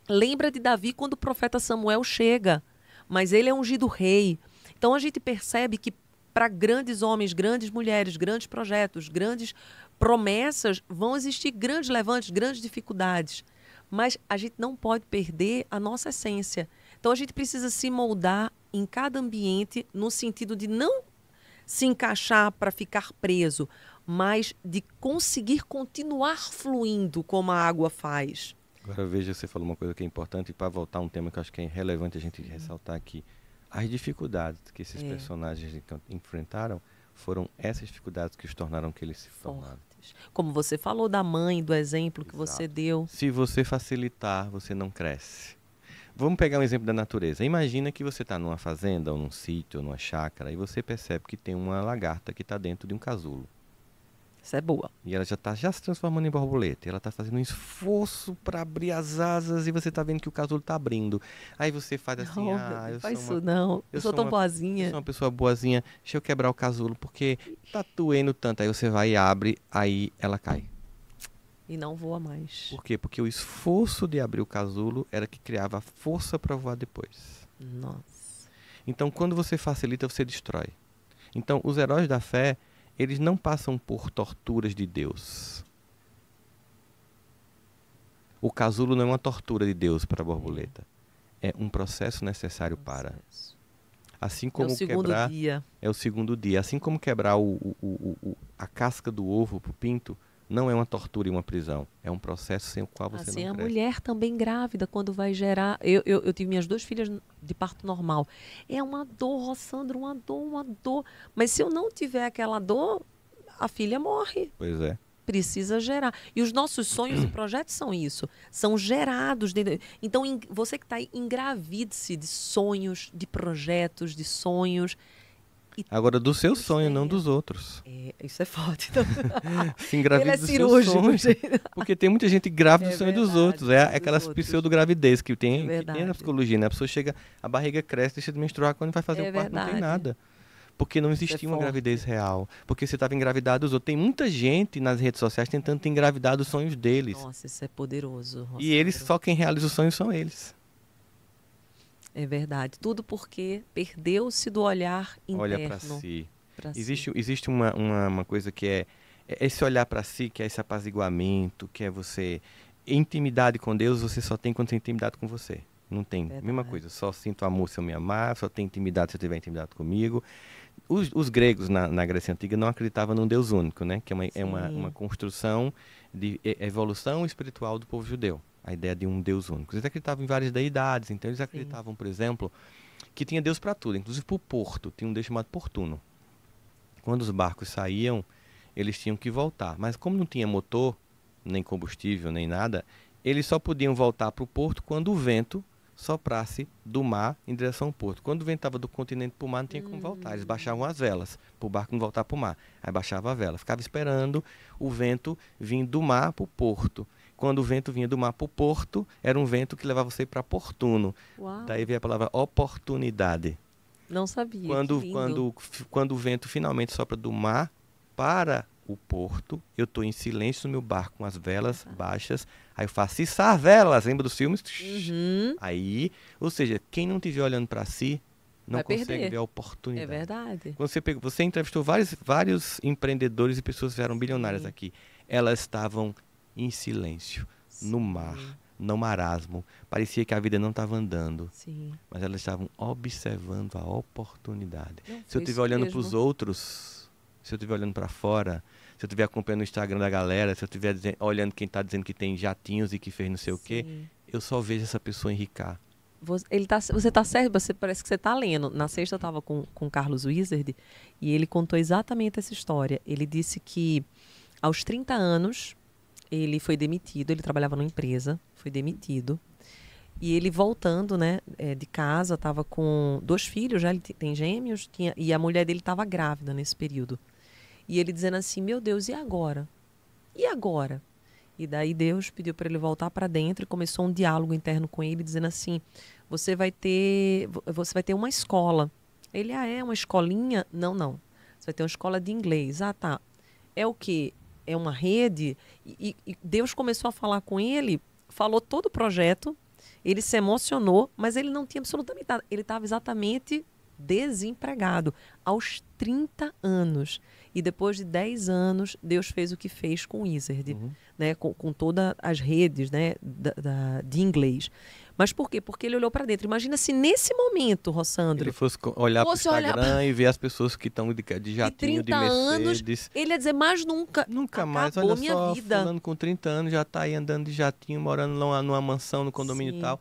lembra de Davi quando o profeta Samuel chega, mas ele é ungido rei. Então a gente percebe que para grandes homens, grandes mulheres, grandes projetos, grandes promessas, vão existir grandes levantes, grandes dificuldades mas a gente não pode perder a nossa essência. Então a gente precisa se moldar em cada ambiente no sentido de não se encaixar para ficar preso, mas de conseguir continuar fluindo como a água faz. Agora veja, você falou uma coisa que é importante, e para voltar a um tema que eu acho que é relevante a gente uhum. ressaltar aqui. As dificuldades que esses é. personagens então, enfrentaram foram essas dificuldades que os tornaram que eles se formaram. Como você falou da mãe, do exemplo que Exato. você deu. Se você facilitar, você não cresce. Vamos pegar um exemplo da natureza. Imagina que você está numa fazenda, ou num sítio, ou numa chácara, e você percebe que tem uma lagarta que está dentro de um casulo. Isso é boa. E ela já está já se transformando em borboleta. Ela está fazendo um esforço para abrir as asas e você está vendo que o casulo está abrindo. Aí você faz assim, não, ah, eu faz sou isso uma, não. Eu, eu sou, tão uma, boazinha. Eu sou uma pessoa boazinha. Deixa eu quebrar o casulo porque tá doendo tanto. Aí você vai e abre, aí ela cai. E não voa mais. Por quê? Porque o esforço de abrir o casulo era que criava força para voar depois. Nossa. Então, quando você facilita, você destrói. Então, os heróis da fé eles não passam por torturas de Deus. O casulo não é uma tortura de Deus para a borboleta. É um processo necessário para. Assim como é quebrar. Dia. É o segundo dia. Assim como quebrar o, o, o, a casca do ovo para o pinto, não é uma tortura e uma prisão, é um processo sem o qual você assim, não cresce. A mulher também grávida, quando vai gerar. Eu, eu, eu, tive minhas duas filhas de parto normal. É uma dor, Rossandro, uma dor, uma dor. Mas se eu não tiver aquela dor, a filha morre. Pois é. Precisa gerar. E os nossos sonhos e projetos são isso. São gerados. Dentro... Então, você que está aí, engravide-se de sonhos, de projetos, de sonhos Agora, do seu é sonho, não dos outros. É, isso é forte. Se engravida Ele é cirúrgico. Sonho, porque tem muita gente grávida é do sonho verdade, dos outros. É, é aquelas gravidez que tem, é que tem na psicologia, né? A pessoa chega, a barriga cresce, deixa de menstruar, quando vai fazer é o parto não tem nada. Porque não existia uma gravidez real. Porque você estava engravidado dos outros. Tem muita gente nas redes sociais tentando engravidar os sonhos deles. Nossa, isso é poderoso. Nossa, e eles, só quem realiza os sonhos são eles. É verdade. Tudo porque perdeu-se do olhar interno. Olha para si. Pra existe si. existe uma, uma, uma, coisa que é, é esse olhar para si, que é esse apaziguamento, que é você. Intimidade com Deus você só tem quando tem intimidade com você. Não tem. Verdade. Mesma coisa. Só sinto amor se eu me amar, só tenho intimidade se eu tiver intimidade comigo. Os, os gregos na, na, Grécia Antiga não acreditavam num Deus único, né? Que é uma, é uma, uma construção de evolução espiritual do povo judeu a ideia de um Deus único. Eles acreditavam em várias deidades, então eles acreditavam, Sim. por exemplo, que tinha Deus para tudo, inclusive para o porto, tinha um Deus chamado Portuno. Quando os barcos saíam, eles tinham que voltar, mas como não tinha motor, nem combustível, nem nada, eles só podiam voltar para o porto quando o vento soprasse do mar em direção ao porto. Quando o vento estava do continente para o mar, não tinha como voltar. Eles baixavam as velas para o barco não voltar para o mar. Aí baixava a vela, ficava esperando o vento vir do mar para o porto quando o vento vinha do mar para o porto, era um vento que levava você para Portuno. Uau. Daí veio a palavra oportunidade. Não sabia. Quando, quando, quando o vento finalmente sopra do mar para o porto, eu estou em silêncio no meu barco com as velas ah. baixas, aí eu faço içar velas, lembra dos filmes? Uhum. Aí, ou seja, quem não estiver olhando para si, não Vai consegue perder. ver a oportunidade. É verdade. Quando você, pegou, você entrevistou vários, vários empreendedores e pessoas que vieram bilionárias Sim. aqui. Elas estavam em silêncio, Sim. no mar, no marasmo. Parecia que a vida não estava andando. Sim. Mas elas estavam observando a oportunidade. Não, se eu estiver olhando para os outros, se eu estiver olhando para fora, se eu estiver acompanhando o Instagram da galera, se eu estiver olhando quem está dizendo que tem jatinhos e que fez não sei Sim. o quê, eu só vejo essa pessoa enricar. Ele tá, você está certo, você parece que você está lendo. Na sexta eu estava com, com Carlos Wizard e ele contou exatamente essa história. Ele disse que aos 30 anos ele foi demitido, ele trabalhava numa empresa, foi demitido. E ele voltando, né, é, de casa, estava com dois filhos, já ele tem gêmeos, tinha, e a mulher dele estava grávida nesse período. E ele dizendo assim: "Meu Deus, e agora? E agora?" E daí Deus pediu para ele voltar para dentro e começou um diálogo interno com ele dizendo assim: "Você vai ter, você vai ter uma escola." Ele: "Ah, é uma escolinha?" "Não, não. Você vai ter uma escola de inglês." "Ah, tá. É o que é uma rede. E, e Deus começou a falar com ele, falou todo o projeto, ele se emocionou, mas ele não tinha absolutamente nada. Ele estava exatamente desempregado aos 30 anos. E depois de 10 anos, Deus fez o que fez com o Wizard, uhum. né? com, com todas as redes né? Da, da, de inglês. Mas por quê? Porque ele olhou para dentro. Imagina se nesse momento, Rossandro. Ele fosse olhar para o Instagram olhar... e ver as pessoas que estão é de, de jatinho, de, 30 de Mercedes. Anos, ele ia dizer, mas nunca. Nunca mais. Olha minha só, vida. falando com 30 anos já está aí andando de jatinho, morando numa, numa mansão, no condomínio Sim. e tal.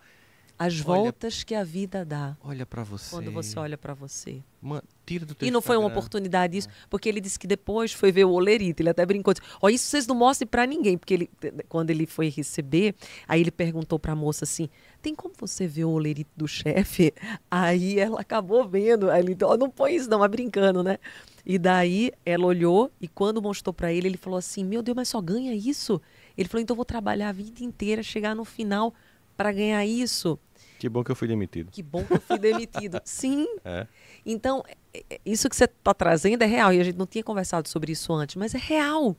As olha, voltas que a vida dá. Olha para você. Quando você olha para você. Mano. Tira do teu e não foi uma oportunidade isso, é. porque ele disse que depois foi ver o Olerito, ele até brincou, disse, ó, oh, isso vocês não mostrem para ninguém, porque ele, quando ele foi receber, aí ele perguntou para a moça assim, tem como você ver o Olerito do chefe? Aí ela acabou vendo, aí ele, oh, não põe isso não, mas brincando, né? E daí ela olhou e quando mostrou para ele, ele falou assim, meu Deus, mas só ganha isso? Ele falou, então eu vou trabalhar a vida inteira, chegar no final para ganhar isso. Que bom que eu fui demitido. Que bom que eu fui demitido. Sim. É. Então, é, é, isso que você está trazendo é real. E a gente não tinha conversado sobre isso antes, mas é real.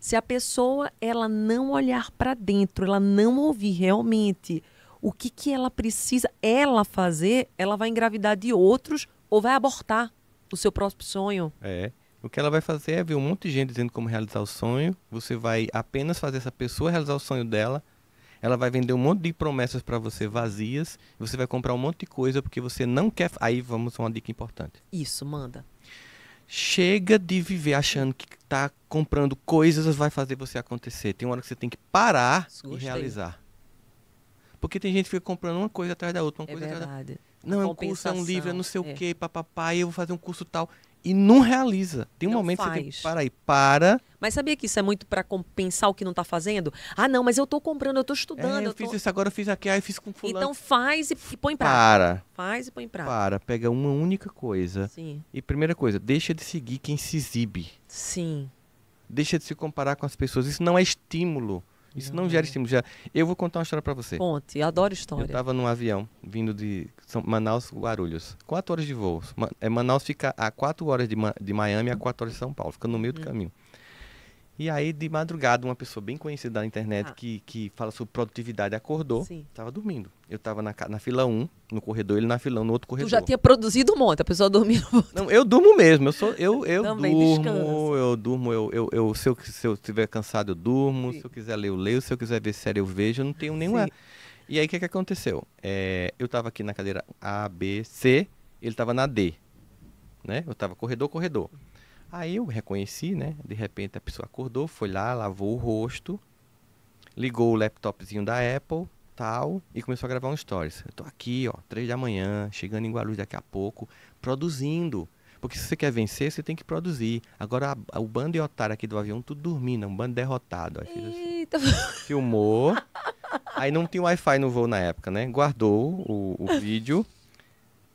Se a pessoa ela não olhar para dentro, ela não ouvir realmente o que, que ela precisa ela fazer, ela vai engravidar de outros ou vai abortar o seu próprio sonho. É. O que ela vai fazer é ver um monte de gente dizendo como realizar o sonho. Você vai apenas fazer essa pessoa realizar o sonho dela ela vai vender um monte de promessas para você vazias, você vai comprar um monte de coisa porque você não quer. Aí vamos a uma dica importante. Isso, manda. Chega de viver achando que tá comprando coisas vai fazer você acontecer. Tem uma hora que você tem que parar e realizar. Porque tem gente que fica comprando uma coisa atrás da outra, uma é coisa verdade. atrás da outra. Não, é um curso, é um livro, é não sei é. o quê, papapá, eu vou fazer um curso tal e não realiza. Tem um não momento faz. que você tem que parar para. Mas sabia que isso é muito para compensar o que não está fazendo? Ah, não, mas eu estou comprando, eu estou estudando. É, eu, eu fiz tô... isso agora, eu fiz aqui, aí fiz com fulano. Então faz e, e põe em prática. Para. Faz e põe em prática. Para, pega uma única coisa. Sim. E primeira coisa, deixa de seguir quem se exibe. Sim. Deixa de se comparar com as pessoas. Isso não é estímulo. Isso não, gera é. estímulo. Já... Eu vou contar uma história para você. Conte, adoro história. Eu estava num avião vindo de São Manaus, Guarulhos. Quatro horas de voo. É, Manaus fica a quatro horas de, Ma... de Miami a quatro horas de São Paulo. Fica no meio do hum. caminho. E aí, de madrugada, uma pessoa bem conhecida da internet ah. que, que fala sobre produtividade acordou, Sim. tava dormindo. Eu tava na, na fila 1, um, no corredor, ele na fila 1, um, no outro corredor. Tu já tinha produzido um monte, a pessoa dormiu. Não, eu durmo mesmo, eu sou eu eu Também durmo, descansa. eu durmo, eu, eu, eu se eu se eu tiver cansado eu durmo, Sim. se eu quiser ler eu leio, se eu quiser ver série eu vejo, eu não tenho nenhuma. Sim. E aí o que que aconteceu? É, eu tava aqui na cadeira A, B, C, ele tava na D, né? Eu tava corredor, corredor. Aí eu reconheci, né? De repente a pessoa acordou, foi lá, lavou o rosto, ligou o laptopzinho da Apple, tal, e começou a gravar um stories. Eu tô aqui, ó, três da manhã, chegando em Guarulhos daqui a pouco, produzindo. Porque se você quer vencer, você tem que produzir. Agora, a, a, o bando de otário aqui do avião, tudo dormindo, um bando derrotado. Ó, assim, Eita. Filmou. Aí não tinha Wi-Fi no voo na época, né? Guardou o, o vídeo.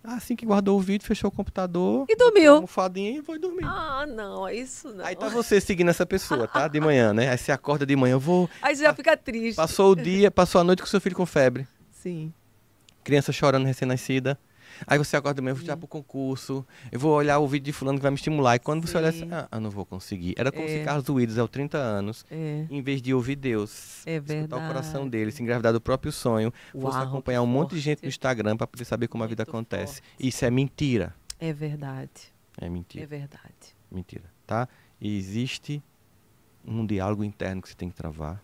Assim que guardou o vídeo, fechou o computador. E dormiu. Almofadinha e foi dormir. Ah, não, é isso não. Aí tá você seguindo essa pessoa, tá? De manhã, né? Aí você acorda de manhã, eu vou. Aí você já fica triste. Passou o dia, passou a noite com seu filho com febre. Sim. Criança chorando recém-nascida. Aí você acorda mesmo, vou para pro concurso, eu vou olhar o vídeo de fulano que vai me estimular. E quando Sim. você olha assim, ah, eu não vou conseguir. Era como é. se Carlos Wildes, aos 30 anos, é. em vez de ouvir Deus, é escutar o coração dele, se engravidar do próprio sonho, Uau, fosse acompanhar um monte de gente no Instagram para poder saber como a vida acontece. Forte. Isso é mentira. É verdade. É mentira. É verdade. Mentira, tá? E existe um diálogo interno que você tem que travar.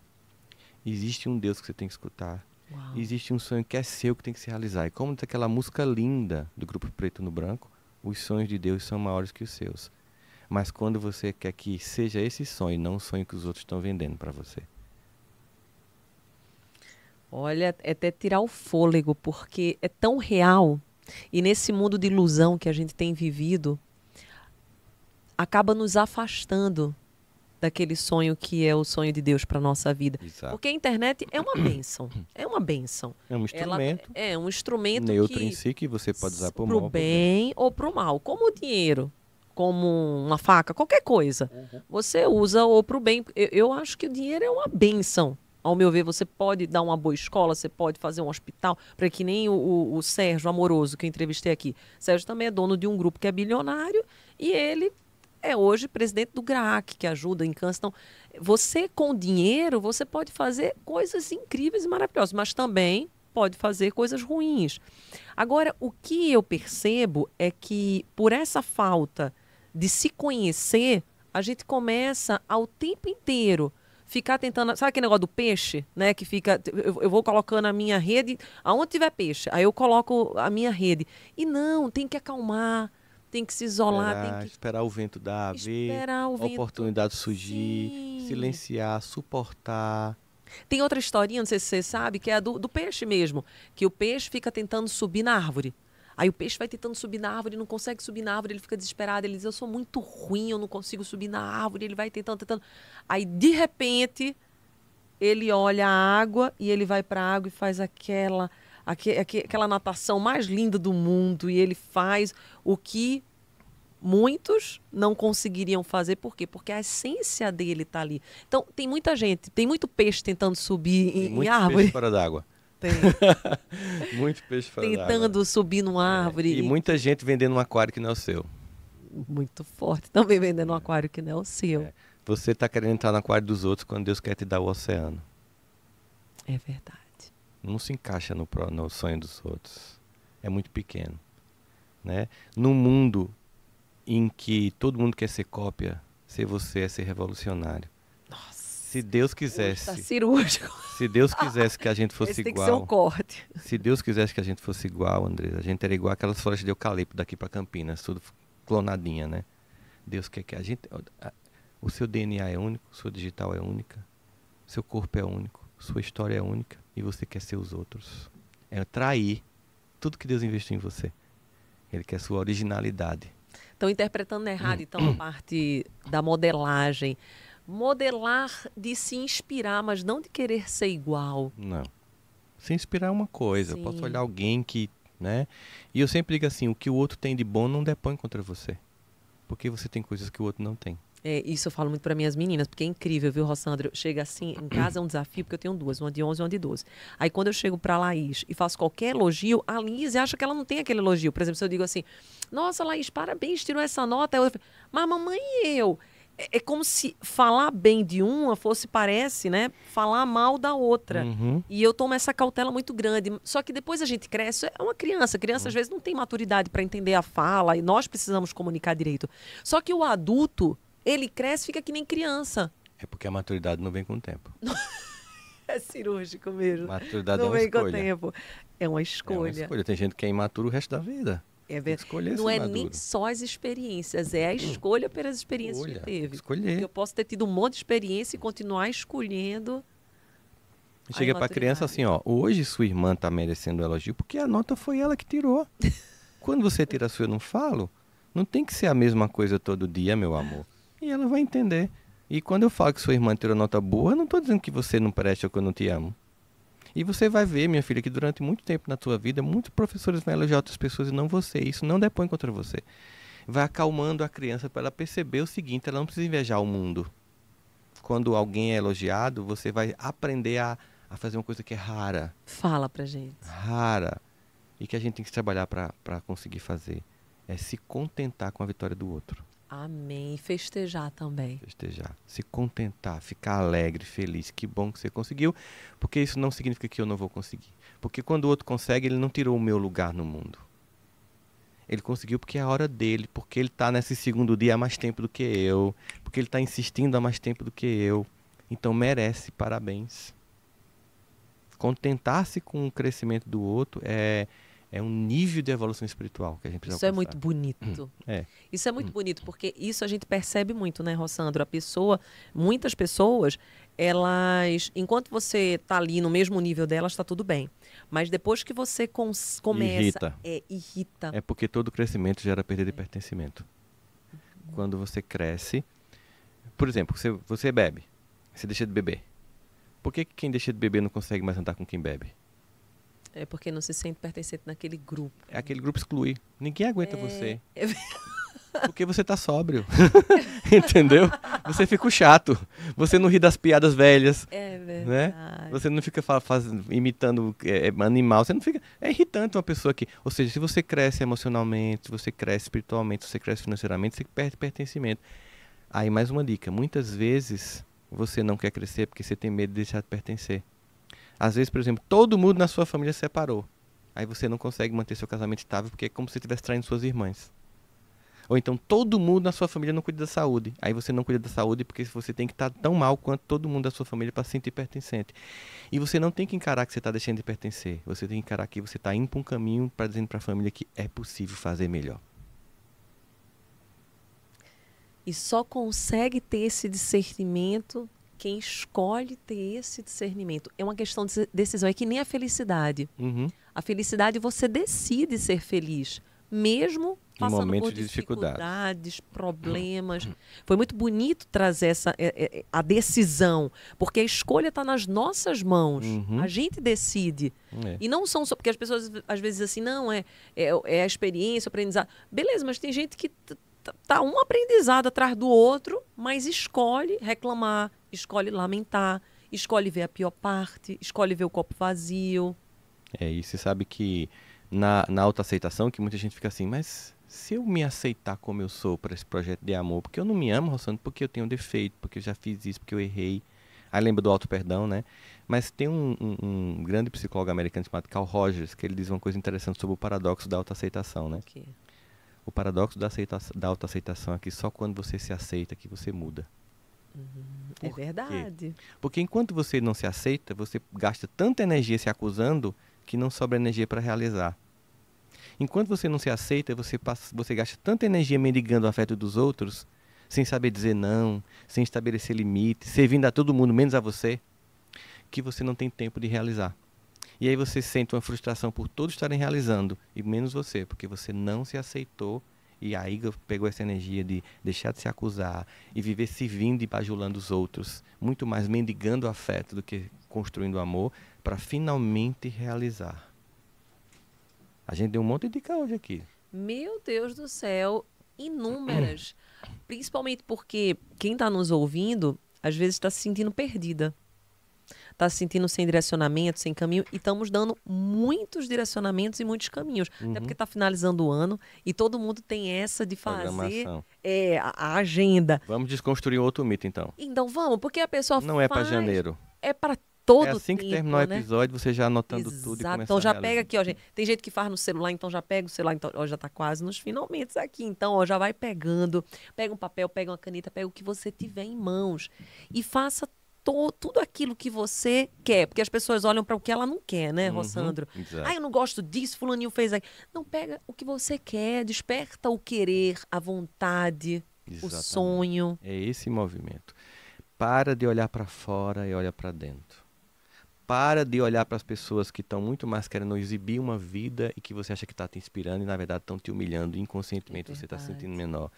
Existe um Deus que você tem que escutar Uau. existe um sonho que é seu que tem que se realizar. E como tem aquela música linda do grupo Preto no Branco, os sonhos de Deus são maiores que os seus. Mas quando você quer que seja esse sonho, não o sonho que os outros estão vendendo para você. Olha, é até tirar o fôlego, porque é tão real. E nesse mundo de ilusão que a gente tem vivido, acaba nos afastando daquele sonho que é o sonho de Deus para nossa vida. Exato. Porque a internet é uma bênção. É uma bênção. É um instrumento. Ela é, é um instrumento neutro que, em si que você pode usar para o mal. bem ou para o mal. Como o dinheiro, como uma faca, qualquer coisa. Uhum. Você usa ou para o bem. Eu, eu acho que o dinheiro é uma bênção ao meu ver, você pode dar uma boa escola, você pode fazer um hospital, para que nem o, o, o, Sérgio Amoroso, que eu entrevistei aqui. Sérgio também é dono de um grupo que é bilionário e ele é hoje presidente do GRAAC, que ajuda em câncer. Então, você com dinheiro, você pode fazer coisas incríveis e maravilhosas, mas também pode fazer coisas ruins. Agora, o que eu percebo é que por essa falta de se conhecer, a gente começa ao tempo inteiro ficar tentando, sabe aquele negócio do peixe, né, que fica eu, eu vou colocando a minha rede aonde tiver peixe, aí eu coloco a minha rede. E não, tem que acalmar tem que se isolar, esperar, tem que esperar o vento dar, ver a oportunidade surgir, Sim. silenciar, suportar. Tem outra historinha, não sei se você sabe, que é a do, do peixe mesmo, que o peixe fica tentando subir na árvore. Aí o peixe vai tentando subir na árvore, não consegue subir na árvore, ele fica desesperado, ele diz: "Eu sou muito ruim, eu não consigo subir na árvore". Ele vai tentando, tentando. Aí de repente, ele olha a água e ele vai para a água e faz aquela aquela natação mais linda do mundo e ele faz o que muitos não conseguiriam fazer. Por quê? Porque a essência dele está ali. Então, tem muita gente, tem muito peixe tentando subir tem em, muito em árvore. Peixe fora d'água. Tem. muito peixe fora d'água. Tentando subir numa é, árvore. É. E, e, muita gente vendendo um aquário que não é o seu. Muito forte. Também vendendo um aquário que não é o seu. É. Você está querendo entrar no aquário dos outros quando Deus quer te dar o oceano. É verdade não se encaixa no, no sonho dos outros. É muito pequeno. Né? Num mundo em que todo mundo quer ser cópia, ser você é ser revolucionário. Nossa. Se Deus quisesse. Tá cirúrgico. Se Deus quisesse que a gente fosse Esse igual. Tem que ser um corte. Se Deus quisesse que a gente fosse igual, André, a gente era igual aquelas florestas de eucalipto daqui para Campinas, tudo clonadinha, né? Deus quer que a gente. o seu DNA é único, o seu digital é única, seu corpo é único, sua história é única e você quer ser os outros. É trair tudo que Deus investiu em você. Ele quer sua originalidade. Estão interpretando errado, então, a parte da modelagem. Modelar de se inspirar, mas não de querer ser igual. Não. Se inspirar é uma coisa. Sim. Eu posso olhar alguém que. né? E eu sempre digo assim: o que o outro tem de bom não depõe contra você. Porque você tem coisas que o outro não tem. É, isso eu falo muito para minhas meninas, porque é incrível, viu, Rossandro? Chega assim, em casa é um desafio, porque eu tenho duas, uma de 11 e uma de 12. Aí quando eu chego para Laís e faço qualquer elogio, a Liz acha que ela não tem aquele elogio. Por exemplo, se eu digo assim, nossa, Laís, parabéns, tirou essa nota. Eu, Mas mamãe e eu? É, é, como se falar bem de uma fosse, parece, né, falar mal da outra. Uhum. E eu tomo essa cautela muito grande. Só que depois a gente cresce, é uma criança. crianças criança, uhum. às vezes, não tem maturidade para entender a fala e nós precisamos comunicar direito. Só que o adulto ele cresce, fica que nem criança. É porque a maturidade não vem com o tempo. é cirúrgico mesmo. Maturidade não é uma vem escolha. com o tempo. É uma escolha. É uma escolha. Tem gente que é imaturo o resto da vida. É verdade. Não é maduro. nem só as experiências, é a hum. escolha pelas experiências escolha, que teve. Escolher. eu posso ter tido um monte de experiência e continuar escolhendo. Chega para a criança assim, ó, hoje sua irmã está merecendo elogio porque a nota foi ela que tirou. Quando você tira a sua, eu não falo. Não tem que ser a mesma coisa todo dia, meu amor e ela vai entender. E quando eu falo que sua irmã tirou nota boa, eu não estou dizendo que você não presta ou que eu não te amo. E você vai ver, minha filha, que durante muito tempo na tua vida, muitos professores vão elogiar outras pessoas e não você. Isso não depõe contra você. Vai acalmando a criança para ela perceber o seguinte: ela não precisa invejar o mundo. Quando alguém é elogiado, você vai aprender a, a fazer uma coisa que é rara. Fala pra gente. Rara. E que a gente tem que trabalhar para conseguir fazer. É se contentar com a vitória do outro. Amém. E festejar também. Festejar. Se contentar, ficar alegre, feliz. Que bom que você conseguiu, porque isso não significa que eu não vou conseguir. Porque quando o outro consegue, ele não tirou o meu lugar no mundo. Ele conseguiu porque é a hora dele, porque ele está nesse segundo dia há mais tempo do que eu, porque ele está insistindo há mais tempo do que eu. Então merece parabéns. Contentar-se com o crescimento do outro é é um nível de evolução espiritual que a gente precisa Isso alcançar. é muito bonito. Hum, é. Isso é muito hum. bonito, porque isso a gente percebe muito, né, Rossandro? A pessoa, muitas pessoas, elas, enquanto você está ali no mesmo nível delas, está tudo bem. Mas depois que você começa. Irrita. É, irrita. É porque todo crescimento gera perda de é. pertencimento. Uhum. Quando você cresce. Por exemplo, você, você bebe, você deixa de beber. Por que quem deixa de beber não consegue mais andar com quem bebe? É porque não se sente pertencente naquele grupo. É aquele grupo exclui. Ninguém aguenta é... você. É... Porque você tá sóbrio. Entendeu? Você fica chato. Você não ri das piadas velhas. É verdade. Né? Você não fica faz, imitando é, é, animal. Você não fica. É irritante uma pessoa que. Ou seja, se você cresce emocionalmente, você cresce espiritualmente, você cresce financeiramente, você perde pertencimento. Aí mais uma dica. Muitas vezes você não quer crescer porque você tem medo de deixar de pertencer. Às vezes, por exemplo, todo mundo na sua família se separou. Aí você não consegue manter seu casamento estável porque é como se você estivesse traindo suas irmãs. Ou então todo mundo na sua família não cuida da saúde. Aí você não cuida da saúde porque você tem que estar tão mal quanto todo mundo da sua família para se sentir pertencente. E você não tem que encarar que você está deixando de pertencer. Você tem que encarar que você está indo para um caminho para dizer para a família que é possível fazer melhor. E só consegue ter esse discernimento quem escolhe ter esse discernimento é uma questão de decisão, é que nem a felicidade. Uhum. A felicidade você decide ser feliz, mesmo passando momentos por dificuldades, problemas. Uhum. Foi muito bonito trazer essa é, é, é a decisão, porque a escolha está nas nossas mãos. Uhum. A gente decide. É. E não são só porque as pessoas às vezes assim, não é, é é, a experiência, o aprendizado. Beleza, mas tem gente que tá um aprendizado atrás do outro, mas escolhe reclamar, escolhe lamentar, escolhe ver a pior parte, escolhe ver o copo vazio. É, e você sabe que na, na autoaceitação, que muita gente fica assim, mas se eu me aceitar como eu sou para esse projeto de amor, porque eu não me amo, Rossandro, porque eu tenho defeito, porque eu já fiz isso, porque eu errei. Aí lembra do auto-perdão, né? Mas tem um, um, um, grande psicólogo americano chamado Carl Rogers, que ele diz uma coisa interessante sobre o paradoxo da autoaceitação, né? Okay. O paradoxo da, aceitação, da autoaceitação é que só quando você se aceita que você muda. É por é verdade. Quê? Porque enquanto você não se aceita, você gasta tanta energia se acusando que não sobra energia para realizar. Enquanto você não se aceita, você, passa, você gasta tanta energia mendigando o afeto dos outros, sem saber dizer não, sem estabelecer limites, servindo a todo mundo menos a você, que você não tem tempo de realizar. E aí você sente uma frustração por todos estarem realizando, e menos você, porque você não se aceitou e aí pegou essa energia de deixar de se acusar e viver se vindo e bajulando os outros, muito mais mendigando afeto do que construindo amor, para finalmente realizar. A gente deu um monte de dica hoje aqui. Meu Deus do céu, inúmeras. Principalmente porque quem está nos ouvindo, às vezes está se sentindo perdida está se sentindo sem direcionamento, sem caminho, e estamos dando muitos direcionamentos e muitos caminhos. Uhum. Até porque está finalizando o ano e todo mundo tem essa de fazer é, a, a, agenda. Vamos desconstruir outro mito, então. Então vamos, porque a pessoa Não é faz, é para janeiro. É para todo é assim que terminar né? o episódio, você já anotando Exato. tudo e começa Então já a pega aqui, ó, gente. Tem gente que faz no celular, então já pega o celular, então ó, já tá quase nos finalmente aqui. Então, ó, já vai pegando, pega um papel, pega uma caneta, pega o que você tiver em mãos e faça to, tudo aquilo que você quer. Porque as pessoas olham para o que ela não quer, né, uhum, Rossandro? Ah, eu não gosto disso, fulaninho fez aqui. Não, pega o que você quer, desperta o querer, a vontade, Exatamente. o sonho. É esse movimento. Para de olhar para fora e olha para dentro. Para de olhar para as pessoas que estão muito mais querendo exibir uma vida e que você acha que está te inspirando e na verdade estão te humilhando inconscientemente é você está se sentindo é menor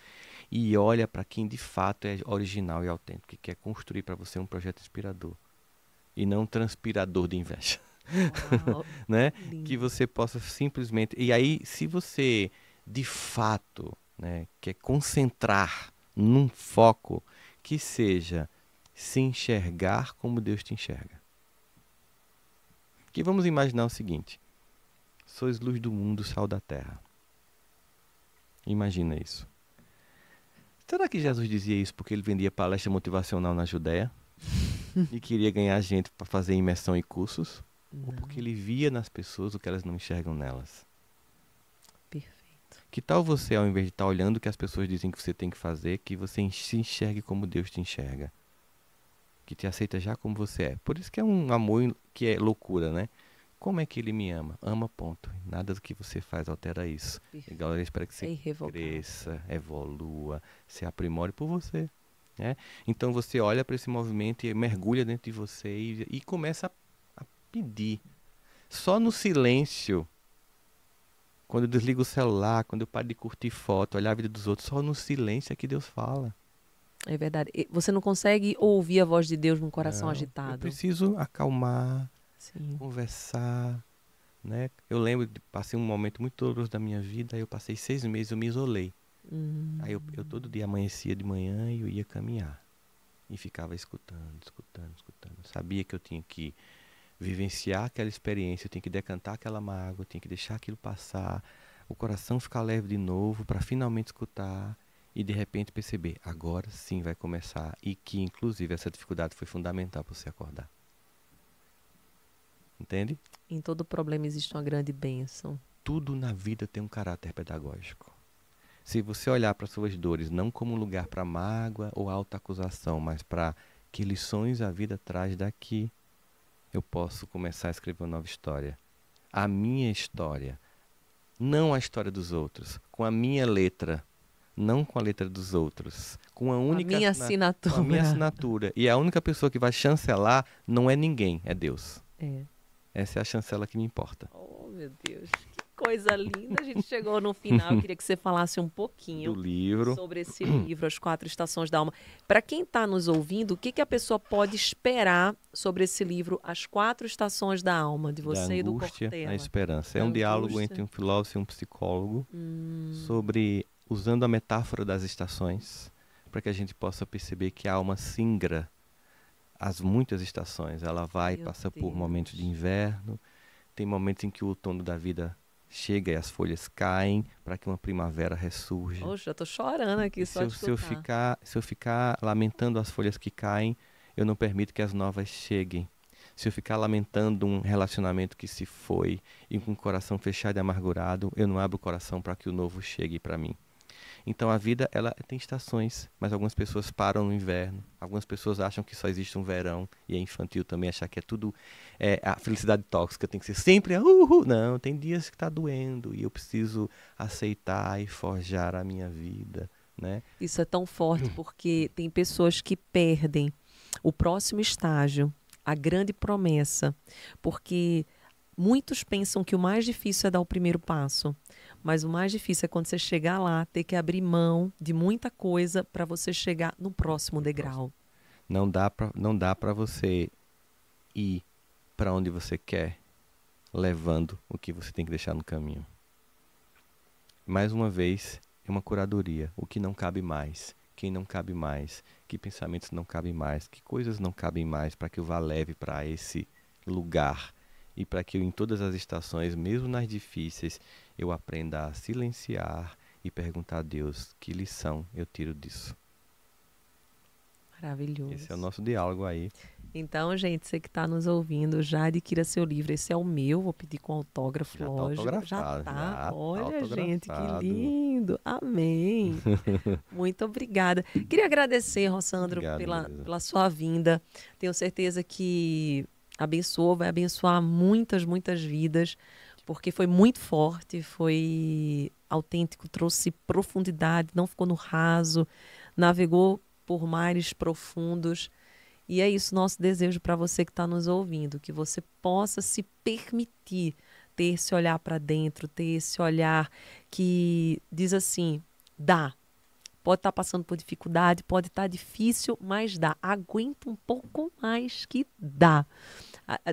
e olha para quem de fato é original e autêntico, que quer construir para você um projeto inspirador e não transpirador de inveja. né? Que você possa simplesmente. E aí, se você de fato né, quer concentrar num foco que seja se enxergar como Deus te enxerga. Que vamos imaginar o seguinte: sois luz do mundo, sal da terra. Imagina isso. Será que Jesus dizia isso porque ele vendia palestra motivacional na Judéia e queria ganhar gente para fazer imersão e cursos? Não. Ou porque ele via nas pessoas o que elas não enxergam nelas? Perfeito. Que tal você, ao invés de estar tá olhando o que as pessoas dizem que você tem que fazer, que você se enxergue como Deus te enxerga? Que te aceita já como você é. Por isso que é um amor que é loucura, né? Como é que ele me ama? Ama, ponto. Nada do que você faz altera isso. E galera, espero que você é cresça, evolua, se aprimore por você. Né? Então você olha para esse movimento e mergulha dentro de você e, e começa a, a pedir. Só no silêncio quando eu desligo o celular, quando eu paro de curtir foto, olhar a vida dos outros, só no silêncio é que Deus fala. É verdade. Você não consegue ouvir a voz de Deus num coração não, agitado. Eu preciso acalmar, Sim. conversar, né? Eu lembro, passei um momento muito doloroso da minha vida, Aí eu passei seis meses, eu me isolei. Uhum. Aí eu, eu, todo dia amanhecia de manhã e eu ia caminhar. E ficava escutando, escutando, escutando. sabia que eu tinha que vivenciar aquela experiência, eu tinha que decantar aquela mágoa, eu tinha que deixar aquilo passar, o coração ficar leve de novo para finalmente escutar e de repente perceber, agora sim vai começar. E que inclusive essa dificuldade foi fundamental para você acordar. Entende? Em todo problema existe uma grande bênção. Tudo na vida tem um caráter pedagógico. Se você olhar para suas dores não como lugar para mágoa ou autoacusação, mas para que lições a vida traz daqui, eu posso começar a escrever uma nova história. A minha história, não a história dos outros, com a minha letra, não com a letra dos outros, com a única a minha assinatura. Com a minha assinatura. E a única pessoa que vai chancelar não é ninguém, é Deus. É. Essa é a chancela que me importa. Oh, meu Deus, que coisa linda. A gente chegou no final. Eu queria que você falasse um pouquinho do livro. sobre esse livro, As Quatro Estações da Alma. Para quem está nos ouvindo, o que, que a pessoa pode esperar sobre esse livro, As Quatro Estações da Alma, de você da e do angústia Cortella? A esperança. É da um angústia. diálogo entre um filósofo e um psicólogo hum. sobre, usando a metáfora das estações, para que a gente possa perceber que a alma singra as muitas estações. Ela vai, Meu passa Deus. por momentos de inverno, tem momentos em que o outono da vida chega e as folhas caem para que uma primavera ressurja. Poxa, já estou chorando aqui só se eu, se eu ficar, se eu ficar lamentando as folhas que caem, eu não permito que as novas cheguem. Se eu ficar lamentando um relacionamento que se foi e com o coração fechado e amargurado, eu não abro o coração para que o novo chegue para mim. Então a vida ela tem estações, mas algumas pessoas param no inverno, algumas pessoas acham que só existe um verão e é infantil também achar que é tudo é, a felicidade tóxica tem que ser sempre uhul. Não, tem dias que está doendo e eu preciso aceitar e forjar a minha vida, né? Isso é tão forte porque tem pessoas que perdem o próximo estágio, a grande promessa, porque muitos pensam que o mais difícil é dar o primeiro passo. Mas o mais difícil é quando você chegar lá, ter que abrir mão de muita coisa para você chegar no próximo degrau. Não dá para não dá para você ir para onde você quer levando o que você tem que deixar no caminho. Mais uma vez, é uma curadoria, o que não cabe mais, quem não cabe mais, que pensamentos não cabem mais, que coisas não cabem mais para que eu vá leve para esse lugar e para que eu, em todas as estações, mesmo nas difíceis, eu aprenda a silenciar e perguntar a Deus que lição eu tiro disso. Maravilhoso. Esse é o nosso diálogo aí. Então, gente, você que está nos ouvindo, já adquira seu livro. Esse é o meu, vou pedir com autógrafo, já lógico. Tá já tá tá Olha, tá gente, que lindo. Amém. Muito obrigada. Queria agradecer, Rossandro, Obrigado, pela, pela sua vinda. Tenho certeza que abençoou, vai abençoar muitas, muitas vidas, porque foi muito forte, foi autêntico, trouxe profundidade, não ficou no raso, navegou por mares profundos. E é isso nosso desejo para você que está nos ouvindo, que você possa se permitir ter esse olhar para dentro, ter esse olhar que diz assim: dá, pode estar tá passando por dificuldade, pode estar tá difícil, mas dá. Aguenta um pouco mais que dá.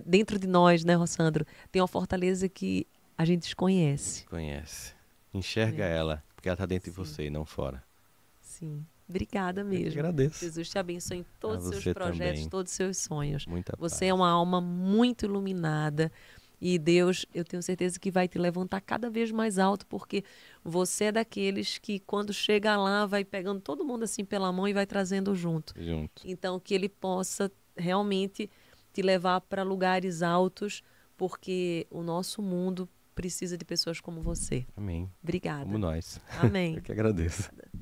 Dentro de nós, né, Rossandro, tem uma fortaleza que a gente desconhece. Conhece. Enxerga ela, porque ela está dentro Sim. de você e não fora. Sim. Obrigada mesmo. Eu te agradeço. Jesus te abençoe em todos os seus projetos, também. todos os seus sonhos. Muita você paz. é uma alma muito iluminada. E Deus, eu tenho certeza que vai te levantar cada vez mais alto, porque você é daqueles que, quando chega lá, vai pegando todo mundo assim pela mão e vai trazendo junto. junto. Então, que Ele possa realmente te levar para lugares altos, porque o nosso mundo precisa de pessoas como você. Amém. Obrigada. Como nós. Amém. eu que agradeço. Obrigada.